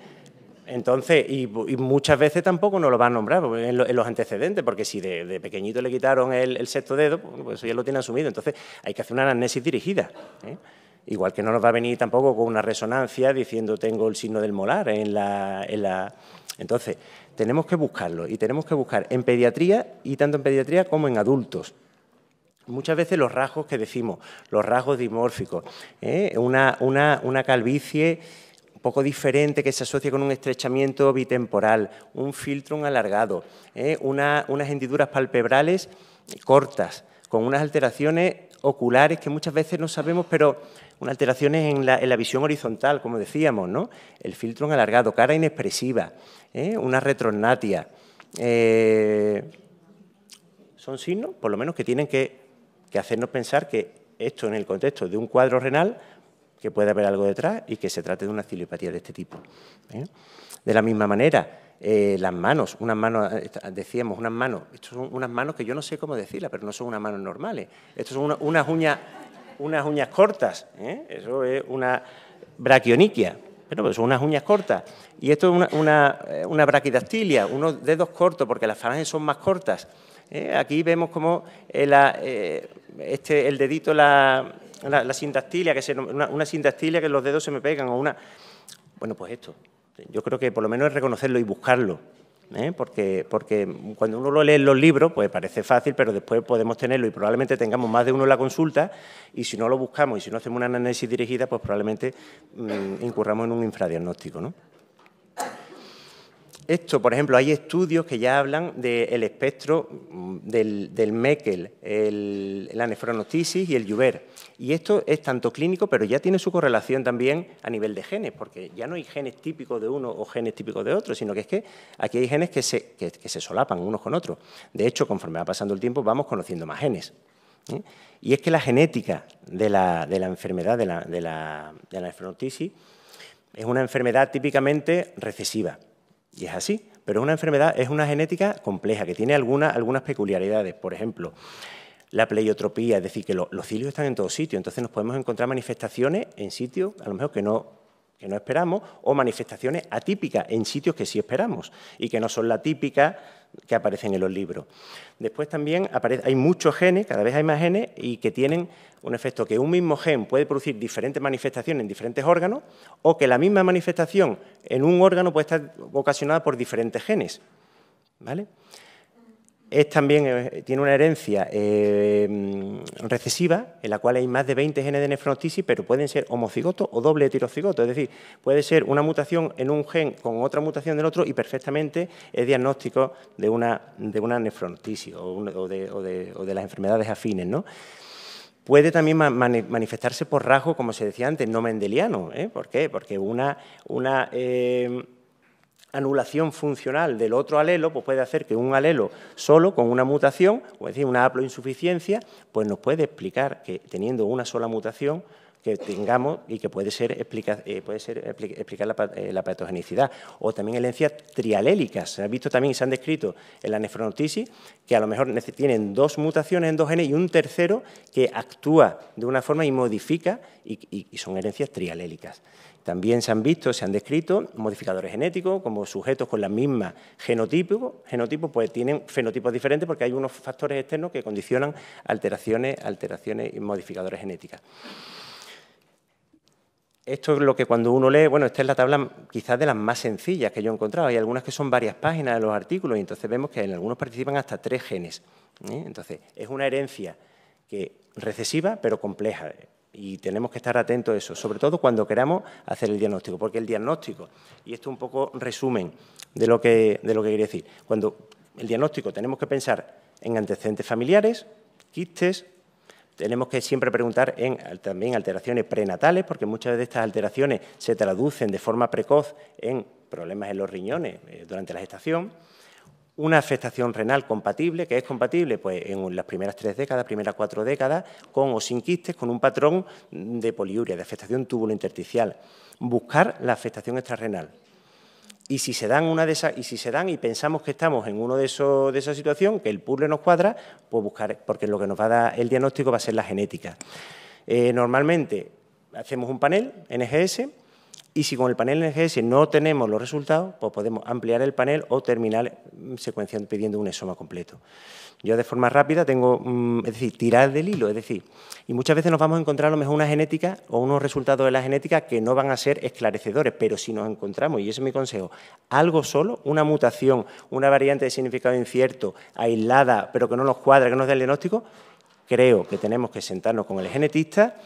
[SPEAKER 3] Entonces, y, muchas veces tampoco nos lo van a nombrar en, los antecedentes, porque si de, pequeñito le quitaron el, sexto dedo, pues, pues ya lo tiene asumido. Entonces, hay que hacer una anamnesis dirigida. ¿eh? Igual que no nos va a venir tampoco con una resonancia diciendo tengo el signo del molar en la, Entonces, tenemos que buscarlo y tenemos que buscar en pediatría y tanto en pediatría como en adultos. Muchas veces los rasgos que decimos, los rasgos dimórficos, ¿eh? una calvicie poco diferente que se asocia con un estrechamiento bitemporal, un un alargado, ¿eh? unas hendiduras palpebrales cortas, con unas alteraciones oculares que muchas veces no sabemos, pero unas alteraciones en la, visión horizontal, como decíamos, ¿no? El filtrón alargado, cara inexpresiva, ¿eh? una retrosnatia... Eh, son signos, por lo menos, que tienen que hacernos pensar que esto en el contexto de un cuadro renal que puede haber algo detrás y que se trate de una ciliopatía de este tipo. ¿eh? De la misma manera, eh, las manos, unas manos, decíamos, unas manos, estas son unas manos que yo no sé cómo decirlas, pero no son unas manos normales, estas son unas, uñas, unas uñas cortas, ¿eh? eso es una braquioniquia, pero pues son unas uñas cortas, y esto es una, una, braquidactilia, unos dedos cortos, porque las falanges son más cortas. Aquí vemos cómo este, el dedito, la, la, la que una, una que los dedos se me pegan, o una... Bueno, pues esto. Yo creo que por lo menos es reconocerlo y buscarlo. ¿eh? Porque, cuando uno lo lee en los libros, pues parece fácil, pero después podemos tenerlo y probablemente tengamos más de uno en la consulta y si no lo buscamos y si no hacemos una análisis dirigida, pues probablemente mm, incurramos en un infradiagnóstico. Esto, por ejemplo, hay estudios que ya hablan del espectro mm, del, del Meckel, el, la nefronotisis y el Joubert. Y esto es tanto clínico, pero ya tiene su correlación también a nivel de genes, porque ya no hay genes típicos de uno o genes típicos de otro, sino que es que aquí hay genes que se, que, se solapan unos con otros. De hecho, conforme va pasando el tiempo, vamos conociendo más genes. ¿eh? Y es que la genética de la, enfermedad, de la, de, es una enfermedad típicamente recesiva. Y es así, pero una enfermedad es una genética compleja que tiene algunas peculiaridades. Por ejemplo, la pleiotropía, es decir, que los cilios están en todos sitios, entonces nos podemos encontrar manifestaciones en sitios a lo mejor que no, que no esperamos o manifestaciones atípicas en sitios que sí esperamos y que no son la típica que aparecen en los libros. Después también hay muchos genes, cada vez hay más genes, y que tienen un efecto que un mismo gen puede producir diferentes manifestaciones en diferentes órganos o que la misma manifestación en un órgano puede estar ocasionada por diferentes genes. ¿Vale? es también, eh, tiene una herencia eh, mm, recesiva, en la cual hay más de 20 genes de nefronotisis, pero pueden ser homocigoto o doble heterocigoto. Es decir, puede ser una mutación en un gen con otra mutación del otro y perfectamente es diagnóstico de una, de una nefronotisis o, de, las enfermedades afines. ¿no? puede también manifestarse por rasgo, como se decía antes, no mendeliano. ¿eh? ¿Por qué? Porque una, una anulación funcional del otro alelo, pues puede hacer que un alelo solo con una mutación, o es decir, una haploinsuficiencia, pues nos puede explicar que teniendo una sola mutación que tengamos y que puede ser, eh, explicar eh, la, patogenicidad. O también herencias trialélicas. Se ha visto también y se han descrito en la nefronotisis que a lo mejor tienen dos mutaciones en genes y un tercero que actúa de una forma y modifica y son herencias trialélicas. También se han visto, se han descrito modificadores genéticos como sujetos con la misma genotipo, genotipos pues tienen fenotipos diferentes porque hay unos factores externos que condicionan alteraciones, alteraciones y modificadores genéticas. Esto es lo que cuando uno lee, bueno, esta es la tabla quizás de las más sencillas que yo he encontrado. Hay algunas que son varias páginas de los artículos y entonces vemos que en algunos participan hasta tres genes. ¿eh? Entonces, es una herencia que recesiva pero compleja. Y tenemos que estar atentos a eso, sobre todo cuando queramos hacer el diagnóstico, porque el diagnóstico, y esto es un poco resumen de lo que, quería decir, cuando el diagnóstico tenemos que pensar en antecedentes familiares, quistes, tenemos que siempre preguntar en también alteraciones prenatales, porque muchas de estas alteraciones se traducen de forma precoz en problemas en los riñones eh, durante la gestación una afectación renal compatible, que es compatible pues, en las primeras tres décadas, primeras cuatro décadas, con o sin quistes, con un patrón de poliuria, de afectación túbulo-intersticial. Buscar la afectación extrarrenal. Y si se dan una de esas, y si se dan y pensamos que estamos en uno de esos de esa situación, que el puzzle nos cuadra, pues buscar, porque lo que nos va a dar el diagnóstico va a ser la genética. Eh, normalmente hacemos un panel NGS y si con el panel NGS no tenemos los resultados, pues podemos ampliar el panel o terminar secuenciando pidiendo un exoma completo. Yo de forma rápida tengo, mm, es decir, tirar del hilo, es decir, y muchas veces nos vamos a encontrar a lo mejor una genética o unos resultados de la genética que no van a ser esclarecedores, pero si nos encontramos, y ese es mi consejo, algo solo, una mutación, una variante de significado incierto, aislada, pero que no nos cuadra, que no nos dé el diagnóstico, creo que tenemos que sentarnos con el genetista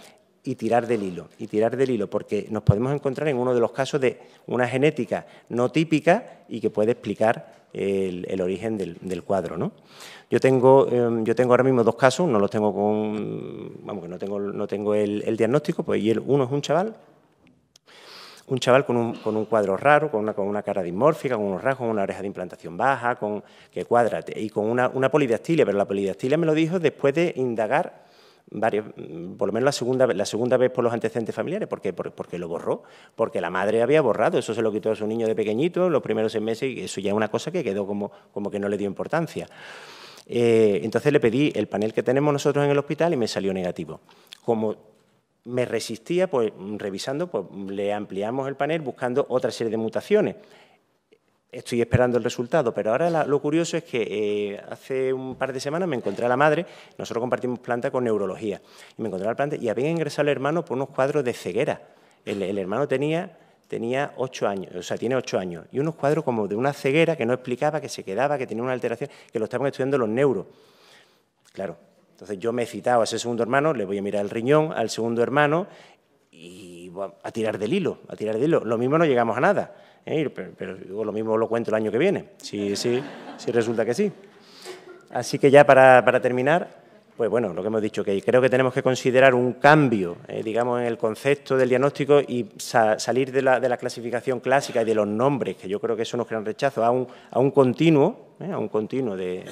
[SPEAKER 3] y tirar del hilo, y tirar del hilo, porque nos podemos encontrar en uno de los casos de una genética no típica y que puede explicar el, origen del, cuadro. ¿no? Yo, tengo, em, yo tengo ahora mismo dos casos, no los tengo con. Vamos, que no tengo, no tengo el, diagnóstico, pues, y el, uno es un chaval un chaval con un, cuadro raro, con una, con una cara dimórfica, con unos rasgos, con una oreja de implantación baja, con que cuadra y con una polidactilia, pero la polidactilia me lo dijo después de indagar por lo menos la segunda, vez por los antecedentes familiares, porque, porque lo borró, porque la madre había borrado, eso se lo quitó a su niño de pequeñito, los primeros seis meses, y eso ya es una cosa que quedó como, que no le dio importancia. Eh, entonces le pedí el panel que tenemos nosotros en el hospital y me salió negativo. Como me resistía, pues revisando, pues le ampliamos el panel buscando otra serie de mutaciones estoy esperando el resultado, pero ahora lo curioso es que eh, hace un par de semanas me encontré a la madre, nosotros compartimos planta con neurología, y me encontré a la planta y había ingresado el hermano por unos cuadros de ceguera. El, hermano tenía tenía ocho años, o sea, tiene ocho años, y unos cuadros como de una ceguera que no explicaba, que se quedaba, que tenía una alteración, que lo estaban estudiando los neuros. Claro, entonces yo me he citado a ese segundo hermano, le voy a mirar el riñón al segundo hermano y a tirar del hilo, a tirar del hilo. Lo mismo no llegamos a nada, ¿eh? pero, lo mismo lo cuento el año que viene, si, resulta que sí. Así que ya para, terminar, pues bueno, lo que hemos dicho, que creo que tenemos que considerar un cambio, ¿eh? digamos, en el concepto del diagnóstico y salir de la, clasificación clásica y de los nombres, que yo creo que eso nos crea un rechazo, a un, continuo, ¿eh? a un continuo de,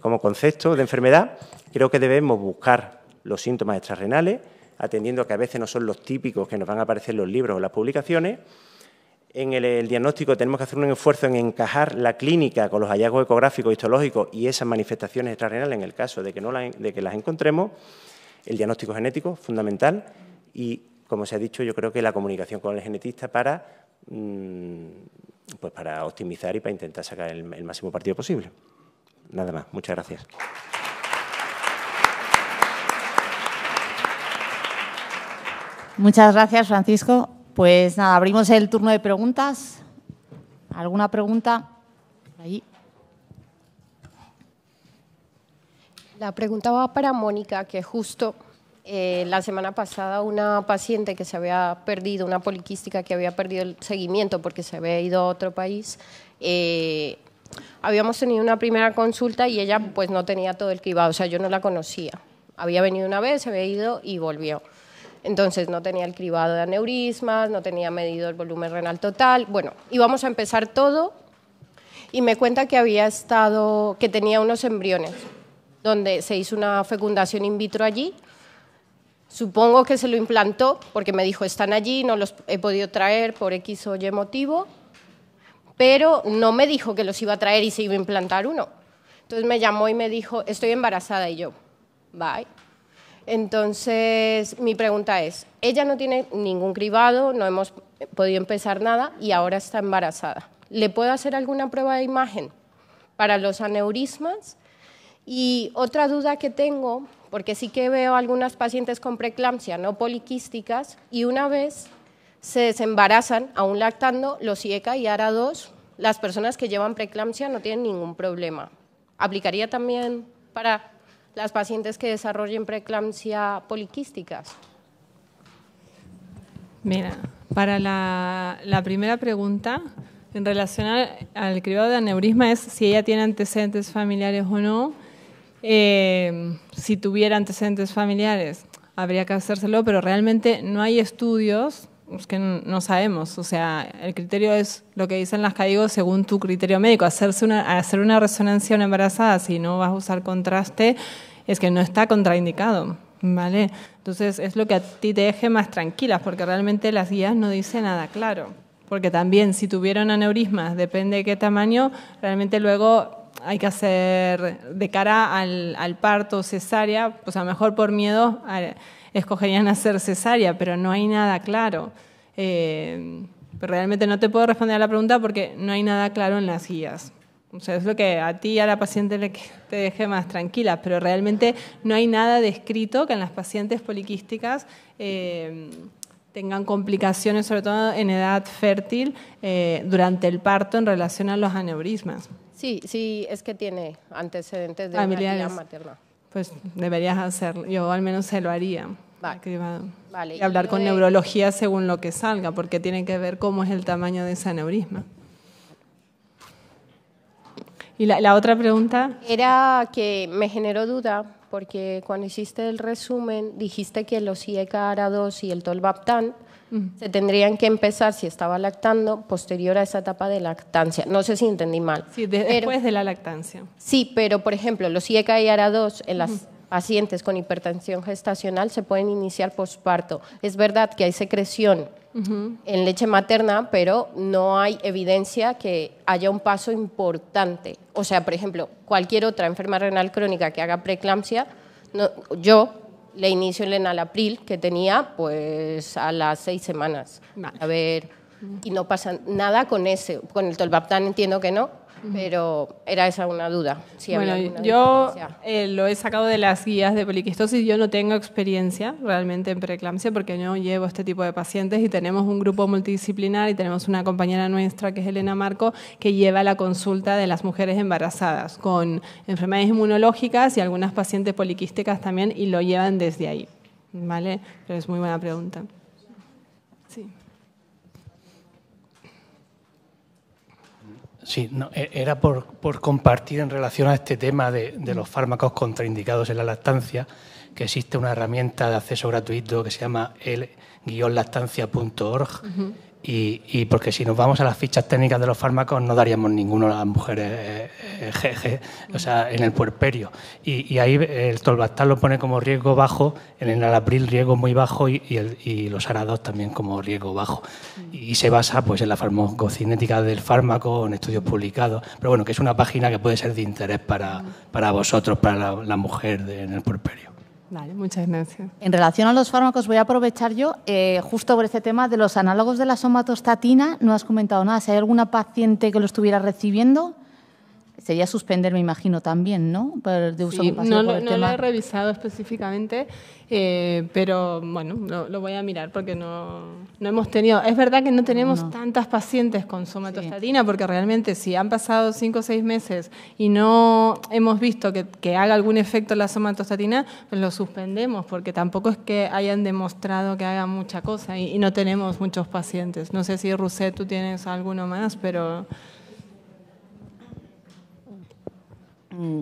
[SPEAKER 3] como concepto de enfermedad. Creo que debemos buscar los síntomas extrarrenales, atendiendo que a veces no son los típicos que nos van a aparecer en los libros o las publicaciones. En el, diagnóstico tenemos que hacer un esfuerzo en encajar la clínica con los hallazgos ecográficos, histológicos y esas manifestaciones extrarrenales en el caso de que, no de que las encontremos. El diagnóstico genético, fundamental. Y, como se ha dicho, yo creo que la comunicación con el genetista para, mm, pues para optimizar y para intentar sacar el máximo partido posible. Nada más. Muchas gracias.
[SPEAKER 1] Muchas gracias, Francisco. Pues nada, abrimos el turno de preguntas. ¿Alguna pregunta?
[SPEAKER 4] La pregunta va para Mónica, que justo eh, la semana pasada una paciente que se había perdido, una poliquística que había perdido el seguimiento porque se había ido a otro país, eh, habíamos tenido una primera consulta y ella pues no tenía todo el que iba, o sea, yo no la conocía. Había venido una vez, se había ido y volvió. Entonces no tenía el cribado de aneurismas, no tenía medido el volumen renal total. Bueno, íbamos a empezar todo y me cuenta que había estado, que tenía unos embriones, donde se hizo una fecundación in vitro allí. Supongo que se lo implantó porque me dijo, están allí, no los he podido traer por X o Y motivo, pero no me dijo que los iba a traer y se iba a implantar uno. Entonces me llamó y me dijo, estoy embarazada y yo, bye. Entonces, mi pregunta es, ella no tiene ningún cribado, no hemos podido empezar nada y ahora está embarazada. ¿Le puedo hacer alguna prueba de imagen para los aneurismas? Y otra duda que tengo, porque sí que veo algunas pacientes con preeclampsia no poliquísticas y una vez se desembarazan, aún lactando, los IECA y ARA2, las personas que llevan preeclampsia no tienen ningún problema. ¿Aplicaría también para las pacientes que desarrollen preeclampsia poliquísticas?
[SPEAKER 2] Mira, para la, primera pregunta, en relación al, criado cribado de aneurisma es si ella tiene antecedentes familiares o no. Eh, si tuviera antecedentes familiares, habría que hacérselo, pero realmente no hay estudios es que no sabemos. O sea, el criterio es lo que dicen las guías según tu criterio médico. Hacerse una, hacer una resonancia a una embarazada, si no vas a usar contraste, es que no está contraindicado. ¿Vale? Entonces es lo que a ti te deje más tranquilas, porque realmente las guías no dicen nada claro. Porque también si tuvieron aneurismas, depende de qué tamaño, realmente luego hay que hacer de cara al, al parto cesárea, pues a lo mejor por miedo. A, escogerían hacer cesárea, pero no hay nada claro. Eh, pero realmente no te puedo responder a la pregunta porque no hay nada claro en las guías. O sea, es lo que a ti y a la paciente le te deje más tranquila, pero realmente no hay nada descrito que en las pacientes poliquísticas eh, tengan complicaciones, sobre todo en edad fértil, eh, durante el parto en relación a los aneurismas.
[SPEAKER 4] Sí, sí, es que tiene antecedentes de Familiares. materna
[SPEAKER 2] pues deberías hacerlo. Yo al menos se lo haría. Y hablar con neurología según lo que salga, porque tiene que ver cómo es el tamaño de ese aneurisma. ¿Y la, la otra pregunta?
[SPEAKER 4] Era que me generó duda, porque cuando hiciste el resumen dijiste que los IECA ARA2 y el Tolvaptan se tendrían que empezar, si estaba lactando, posterior a esa etapa de lactancia. No sé si entendí mal. Sí, después de
[SPEAKER 2] la lactancia.
[SPEAKER 4] Sí, pero por ejemplo, los IECA y ARA2 en las pacientes con hipertensión gestacional se pueden iniciar posparto. Es verdad que hay secreción en leche materna, pero no hay evidencia que haya un paso importante. O sea, por ejemplo, cualquier otra enferma renal crónica que haga preeclampsia, yo le inicio el enalapril que tenía pues a las seis semanas. A ver, y no pasa nada con ese. Con el tolbaptán entiendo que no, pero era esa una duda. bueno, yo
[SPEAKER 2] eh, lo he sacado de las guías de poliquistosis. Yo no tengo experiencia realmente en preeclampsia porque no llevo este tipo de pacientes y tenemos un grupo multidisciplinar y tenemos una compañera nuestra que es Elena Marco que lleva la consulta de las mujeres embarazadas con enfermedades inmunológicas y algunas pacientes poliquísticas también y lo llevan desde ahí. ¿Vale? Pero es muy buena pregunta.
[SPEAKER 5] Sí, no, e-, era por, compartir en relación a este tema de, los fármacos contraindicados en la lactancia, que existe una herramienta de acceso gratuito que se llama el-lactancia.org, y, porque si nos vamos a las fichas técnicas de los fármacos no daríamos ninguno a las mujeres eh, eh o sea, en el puerperio. Y, ahí el tolbactal lo pone como riesgo bajo, en el alapril riesgo muy bajo y, los arados también como riesgo bajo. Y se basa pues en la farmacocinética del fármaco, en estudios publicados, pero bueno, que es una página que puede ser de interés para, para vosotros, para la, mujer en el puerperio.
[SPEAKER 1] En relación a los fármacos, voy a aprovechar yo eh, justo por este tema de los análogos de la somatostatina. No has comentado nada. Si hay alguna paciente que lo estuviera recibiendo, sería suspender, me imagino, también, ¿no? no, lo, he
[SPEAKER 2] revisado específicamente, eh, pero bueno, lo, voy a mirar porque no, no, hemos tenido. Es verdad que no tenemos tantas pacientes con somatostatina, porque realmente si han pasado cinco o seis meses y no hemos visto que, haga algún efecto la somatostatina, pues lo suspendemos, porque tampoco es que hayan demostrado que haga mucha cosa y, no tenemos muchos pacientes. No sé si, Rousset, tú tienes alguno más, pero. Mm,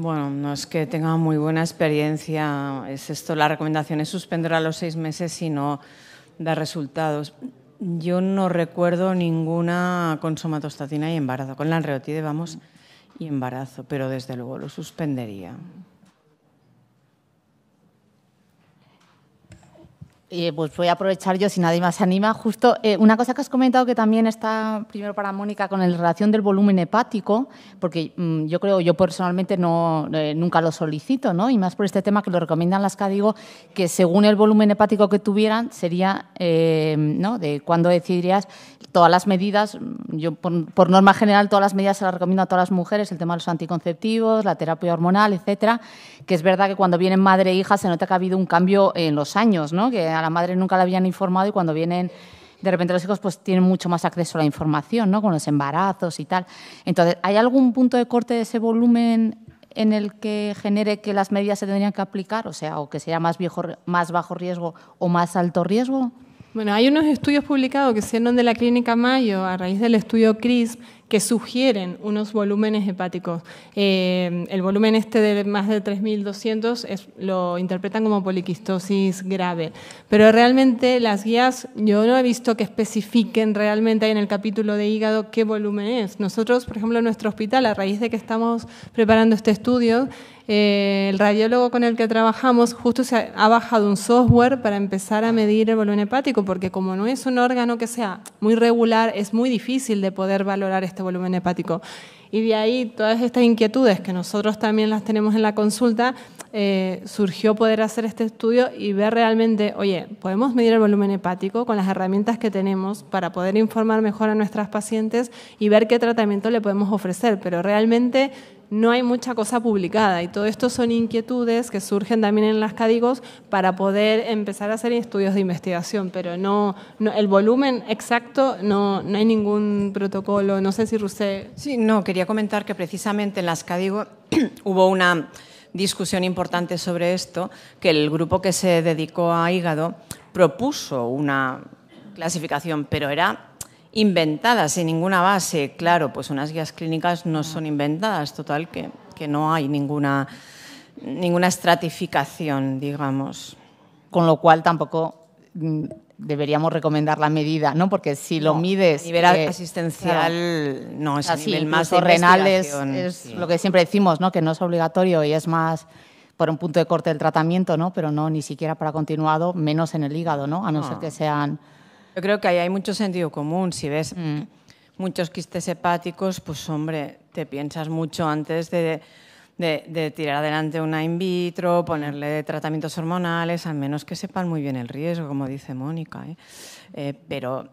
[SPEAKER 2] bueno, no es que tenga muy buena
[SPEAKER 6] experiencia. Es esto, la recomendación es suspender a los seis meses si no da resultados. Yo no recuerdo ninguna con somatostatina y embarazo. Con la anreotide, vamos y embarazo, pero desde luego lo suspendería.
[SPEAKER 1] pues voy a aprovechar yo, si nadie más se anima, justo eh, una cosa que has comentado que también está primero para Mónica con la relación del volumen hepático, porque mm, yo creo, yo personalmente no, eh, nunca lo solicito, ¿no? Y más por este tema que lo recomiendan las CADIGO, que según el volumen hepático que tuvieran, sería, eh, ¿no? De cuándo decidirías todas las medidas, mm, yo por, norma general todas las medidas se las recomiendo a todas las mujeres, el tema de los anticonceptivos, la terapia hormonal, etcétera, que es verdad que cuando vienen madre e hija se nota que ha habido un cambio en los años, ¿no? Que a la madre nunca la habían informado y cuando vienen de repente los hijos pues tienen mucho más acceso a la información, ¿no? Con los embarazos y tal. Entonces, ¿hay algún punto de corte de ese volumen en el que genere que las medidas se tendrían que aplicar? O sea, o que sea más, viejo, más bajo riesgo o más alto riesgo?
[SPEAKER 2] Bueno, hay unos estudios publicados que hicieron de la Clínica Mayo a raíz del estudio CRISP que sugieren unos volúmenes hepáticos. Eh, el volumen este de más de 3.200 es, lo interpretan como poliquistosis grave, pero realmente las guías yo no he visto que especifiquen realmente en el capítulo de hígado qué volumen es. Nosotros, por ejemplo, en nuestro hospital, a raíz de que estamos preparando este estudio, eh, el radiólogo con el que trabajamos justo se ha, bajado un software para empezar a medir el volumen hepático, porque como no es un órgano que sea muy regular, es muy difícil de poder valorar este volumen hepático. Y de ahí todas estas inquietudes que nosotros también las tenemos en la consulta, eh, surgió poder hacer este estudio y ver realmente, oye, podemos medir el volumen hepático con las herramientas que tenemos para poder informar mejor a nuestras pacientes y ver qué tratamiento le podemos ofrecer, pero realmente no hay mucha cosa publicada y todo esto son inquietudes que surgen también en las Cádigos para poder empezar a hacer estudios de investigación, pero no, el volumen exacto no, hay ningún protocolo, no sé si Rusé... Sí, no,
[SPEAKER 6] quería comentar que precisamente en las Cádigos hubo una discusión importante sobre esto, que el grupo que se dedicó a hígado propuso una clasificación, pero era inventadas sin ninguna base. Claro, pues unas guías clínicas no son inventadas, total, que, que no hay ninguna, ninguna
[SPEAKER 1] estratificación, digamos. Con lo cual tampoco mm, deberíamos recomendar la medida, ¿no? Porque si lo mides... A nivel eh, asistencial, no, es así, el más de renal es, es lo que siempre decimos, ¿no? Que no es obligatorio y es más por un punto de corte del tratamiento, ¿no? Pero no, ni siquiera para continuado, menos en el hígado, ¿no? A no. ser que sean yo
[SPEAKER 6] creo que ahí hay mucho sentido común. Si ves mm. muchos quistes hepáticos, pues hombre, te piensas mucho antes de, tirar adelante una in vitro, ponerle tratamientos hormonales, al menos que sepan muy bien el riesgo, como dice Mónica. ¿eh? Eh, pero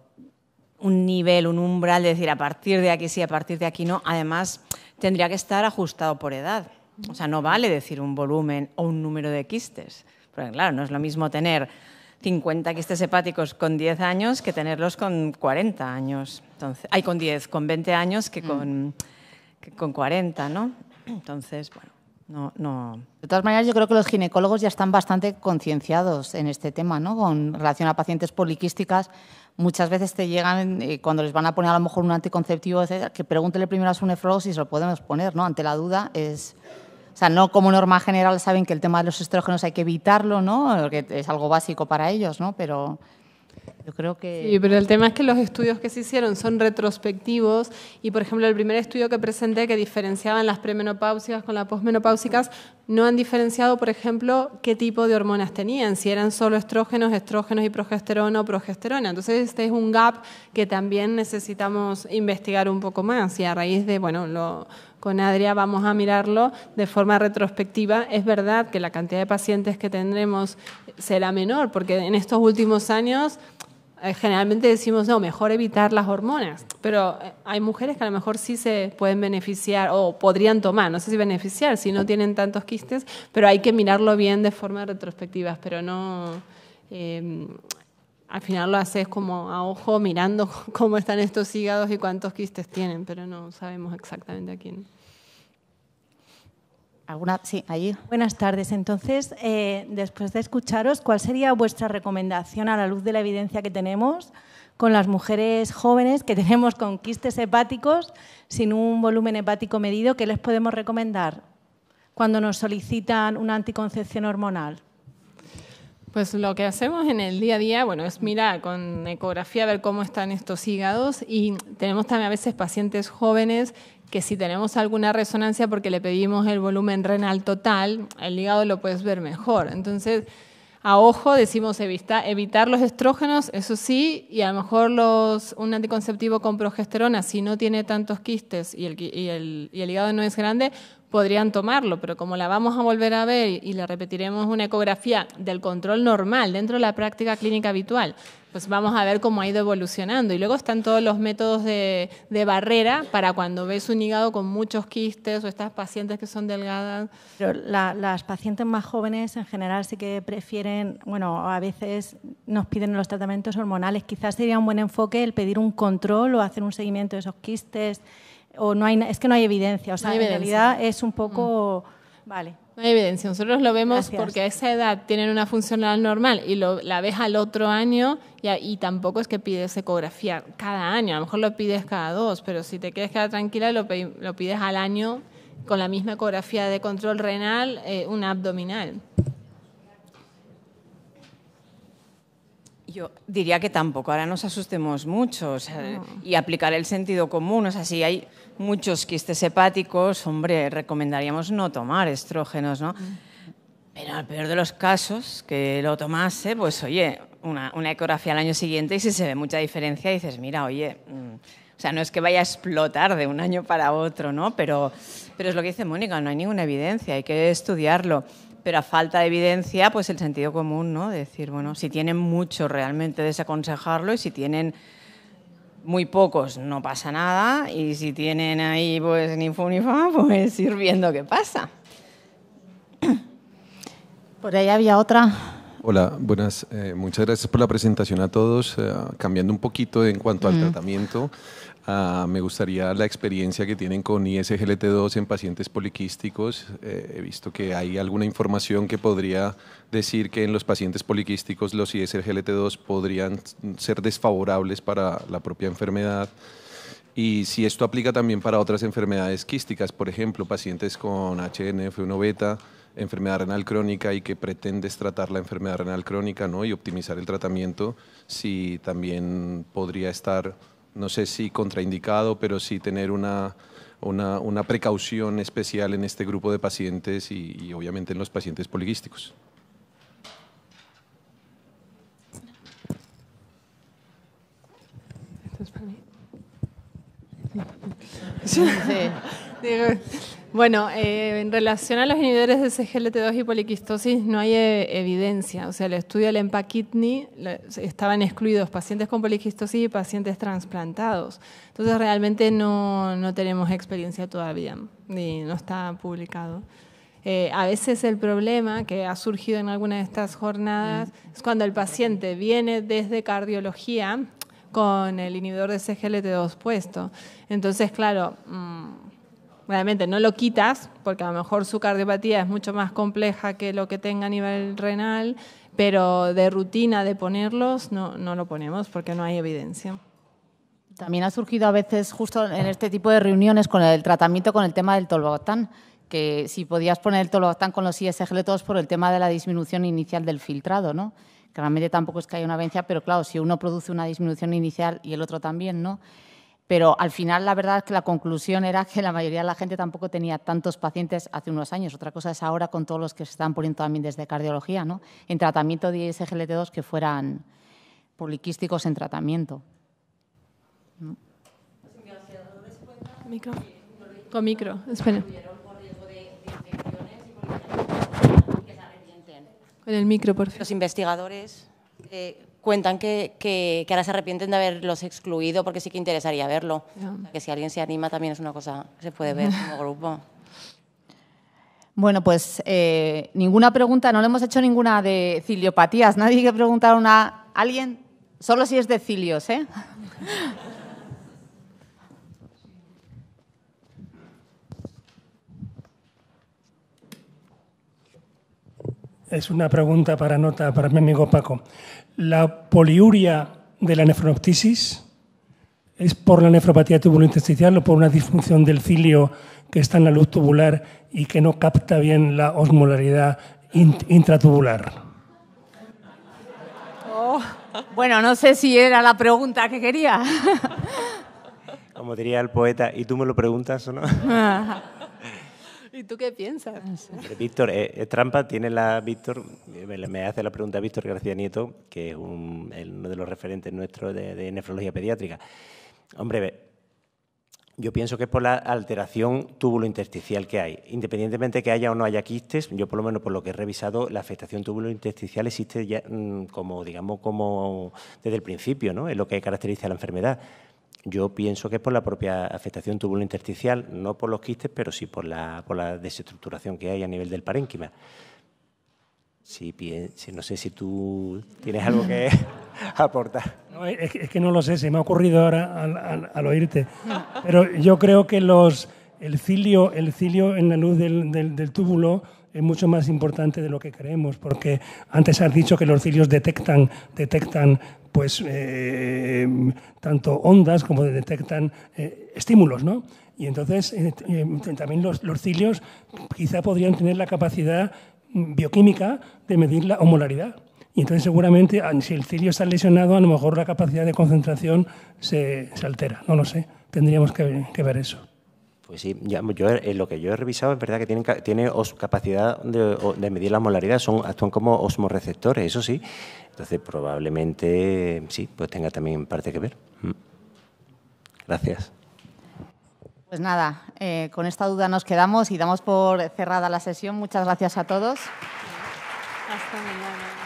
[SPEAKER 6] un nivel, un umbral de decir a partir de aquí sí, a partir de aquí no, además tendría que estar ajustado por edad. O sea, no vale decir un volumen o un número de quistes. Porque claro, no es lo mismo tener 50 quistes hepáticos con 10 años que tenerlos con 40 años. Entonces, hay con 10, con 20 años que con, mm. con 40, ¿no? Entonces, bueno,
[SPEAKER 1] no, no. De todas maneras, yo creo que los ginecólogos ya están bastante concienciados en este tema, ¿no? Con relación a pacientes poliquísticas, muchas veces te llegan, eh, cuando les van a poner a lo mejor un anticonceptivo, etc., que pregúntele primero a su nefrólogo si se lo podemos poner, ¿no? Ante la duda es o sea, no como norma general saben que el tema de los estrógenos hay que evitarlo, ¿no? Porque es algo básico para ellos, ¿no? Pero yo creo que...
[SPEAKER 2] Sí, pero el tema es que los estudios que se hicieron son retrospectivos y, por ejemplo, el primer estudio que presenté que diferenciaban las premenopáusicas con las posmenopáusicas no han diferenciado, por ejemplo, qué tipo de hormonas tenían, si eran solo estrógenos, estrógenos y progesterona o progesterona. Entonces, este es un gap que también necesitamos investigar un poco más y a raíz de, bueno, lo con Adria vamos a mirarlo de forma retrospectiva. Es verdad que la cantidad de pacientes que tendremos será menor, porque en estos últimos años eh, generalmente decimos, no, mejor evitar las hormonas, pero eh, hay mujeres que a lo mejor sí se pueden beneficiar o podrían tomar, no sé si beneficiar, si no tienen tantos quistes, pero hay que mirarlo bien de forma retrospectiva, pero no... Eh, al final lo haces como a ojo mirando cómo están estos hígados y cuántos quistes tienen, pero no sabemos exactamente a quién.
[SPEAKER 6] Buenas tardes. Entonces, eh, después de escucharos, ¿cuál sería vuestra recomendación a la luz de la evidencia que tenemos con las mujeres jóvenes que tenemos con quistes hepáticos sin un volumen hepático medido? ¿Qué les podemos recomendar cuando nos solicitan una anticoncepción
[SPEAKER 2] hormonal? Pues lo que hacemos en el día a día, bueno, es mirar con ecografía, ver cómo están estos hígados y tenemos también a veces pacientes jóvenes que si tenemos alguna resonancia porque le pedimos el volumen renal total, el hígado lo puedes ver mejor. Entonces, a ojo decimos evitar los estrógenos, eso sí, y a lo mejor los, un anticonceptivo con progesterona, si no tiene tantos quistes y el, y el, y el hígado no es grande, podrían tomarlo, pero como la vamos a volver a ver y le repetiremos una ecografía del control normal dentro de la práctica clínica habitual, pues vamos a ver cómo ha ido evolucionando. Y luego están todos los métodos de, barrera para cuando ves un hígado con muchos quistes o estas pacientes que son delgadas. Pero las pacientes más jóvenes
[SPEAKER 6] en general sí que prefieren, bueno, a veces nos piden los tratamientos hormonales. Quizás sería un buen enfoque el pedir un control o hacer un seguimiento de esos quistes o no hay, es que no hay evidencia. O sea, en realidad
[SPEAKER 2] es un poco... Mm. Vale. No hay evidencia. Nosotros lo vemos porque a esa edad tienen una funcional normal y lo, la ves al otro año y, tampoco es que pides ecografía cada año. A lo mejor lo pides cada dos, pero si te quieres quedar tranquila lo, pides al año con la misma ecografía de control renal, eh, una abdominal. Yo diría que tampoco, ahora
[SPEAKER 6] nos asustemos mucho y aplicar el sentido común. O sea, si hay muchos quistes hepáticos, hombre, recomendaríamos no tomar estrógenos, ¿no? Pero al peor de los casos, que lo tomase, pues oye, una, una ecografía al año siguiente y si se ve mucha diferencia dices, mira, oye, mm, o sea, no es que vaya a explotar de un año para otro, ¿no? Pero, pero es lo que dice Mónica, no hay ninguna evidencia, hay que estudiarlo. Pero a falta de evidencia, pues el sentido común, ¿no? De decir, bueno, si tienen mucho realmente desaconsejarlo y si tienen muy pocos no pasa nada y si tienen ahí pues ni fu ni fa, pues ir viendo qué pasa.
[SPEAKER 1] Por ahí había otra. Hola, buenas. Eh, muchas gracias por la presentación a todos. Eh, cambiando un poquito en cuanto al tratamiento, Ah, me gustaría la experiencia que tienen con ISGLT2 en pacientes poliquísticos. Eh, he visto que hay alguna información que podría decir que en los pacientes poliquísticos los ISGLT2 podrían ser desfavorables para la propia enfermedad. Y si esto aplica también para otras enfermedades quísticas, por ejemplo, pacientes con HNF1 beta, enfermedad renal crónica y que pretendes tratar la enfermedad renal crónica ¿no? y optimizar el tratamiento, si también podría estar no sé si contraindicado, pero sí tener una, precaución especial en este grupo de pacientes y, obviamente en los pacientes poliquísticos.
[SPEAKER 2] Bueno, eh, en relación a los inhibidores de CGLT2 y poliquistosis no hay eh, evidencia. O sea, el estudio del EMPA-KIDNEY estaban excluidos pacientes con poliquistosis y pacientes trasplantados. Entonces, realmente no, no, tenemos experiencia todavía y no está publicado. Eh, a veces el problema que ha surgido en alguna de estas jornadas mm. es cuando el paciente viene desde cardiología con el inhibidor de CGLT2 puesto. Entonces, claro... Mm, Realmente no lo quitas, porque a lo mejor su cardiopatía es mucho más compleja que lo que tenga a nivel renal, pero de rutina de ponerlos no, lo ponemos porque no hay evidencia.
[SPEAKER 1] También ha surgido a veces justo en este tipo de reuniones con el tratamiento con el tema del Tolvogotán, que si podías poner el tolvactán con los ISGL todos por el tema de la disminución inicial del filtrado, ¿no? Claramente tampoco es que haya una vencia, pero claro, si uno produce una disminución inicial y el otro también, ¿no? pero al final la verdad es que la conclusión era que la mayoría de la gente tampoco tenía tantos pacientes hace unos años. Otra cosa es ahora con todos los que se están poniendo también desde cardiología, ¿no? En tratamiento de SGLT2 que fueran poliquísticos en tratamiento.
[SPEAKER 2] Micro. Con micro,
[SPEAKER 6] Con el micro, por favor. Los investigadores eh, cuentan que, ahora se arrepienten de haberlos excluido porque sí que interesaría verlo. que si alguien se anima también es una cosa que se puede ver como
[SPEAKER 1] grupo. Bueno, pues eh, ninguna pregunta, no le hemos hecho ninguna de ciliopatías. Nadie que preguntar a alguien, solo si es de cilios, ¿eh?
[SPEAKER 5] Es una pregunta para nota, para mi amigo Paco. La poliuria de la nefronoptisis es por la nefropatía intersticial o por una disfunción del cilio que está en la luz tubular y que no capta bien la osmolaridad intratubular.
[SPEAKER 1] Oh, bueno, no sé si era la
[SPEAKER 2] pregunta que quería.
[SPEAKER 3] Como diría el poeta, ¿y tú me lo preguntas o no?
[SPEAKER 2] tú qué piensas? Ah,
[SPEAKER 3] Víctor, es eh, eh, trampa tiene la Víctor, eh, me hace la pregunta Víctor García Nieto, que es uno de los referentes nuestros de, nefrología pediátrica. Hombre, yo pienso que es por la alteración túbulo-intersticial que hay. Independientemente que haya o no haya quistes, yo por lo menos por lo que he revisado, la afectación túbulo-intersticial existe ya mm, como, digamos, como desde el principio, ¿no? Es lo que caracteriza la enfermedad. Yo pienso que es por la propia afectación intersticial, no por los quistes, pero sí por la, por la desestructuración que hay a nivel del parénquima. Si, no sé si tú tienes algo que aportar.
[SPEAKER 5] es, que no lo sé, se me ha ocurrido ahora al, oírte. Pero yo creo que los, el, cilio, el cilio en la luz del, del túbulo es mucho más importante de lo que creemos, porque antes has dicho que los cilios detectan, detectan pues eh, tanto ondas como detectan eh, estímulos, ¿no? Y entonces eh, también los, los cilios quizá podrían tener la capacidad mm, bioquímica de medir la homolaridad. Y entonces seguramente ah, si el cilio está lesionado, a lo mejor la capacidad de concentración se, altera. No lo sé. Tendríamos que ver eso.
[SPEAKER 3] Pues sí, yo, eh, lo que yo he revisado es verdad que tienen, tiene capacidad de, medir la molaridad, son, actúan como osmoreceptores, eso sí. Entonces probablemente sí, pues tenga también parte que ver. Mm. Gracias.
[SPEAKER 1] Pues nada, eh, con esta duda nos quedamos y damos por cerrada la sesión. Muchas gracias a todos. Hasta mañana.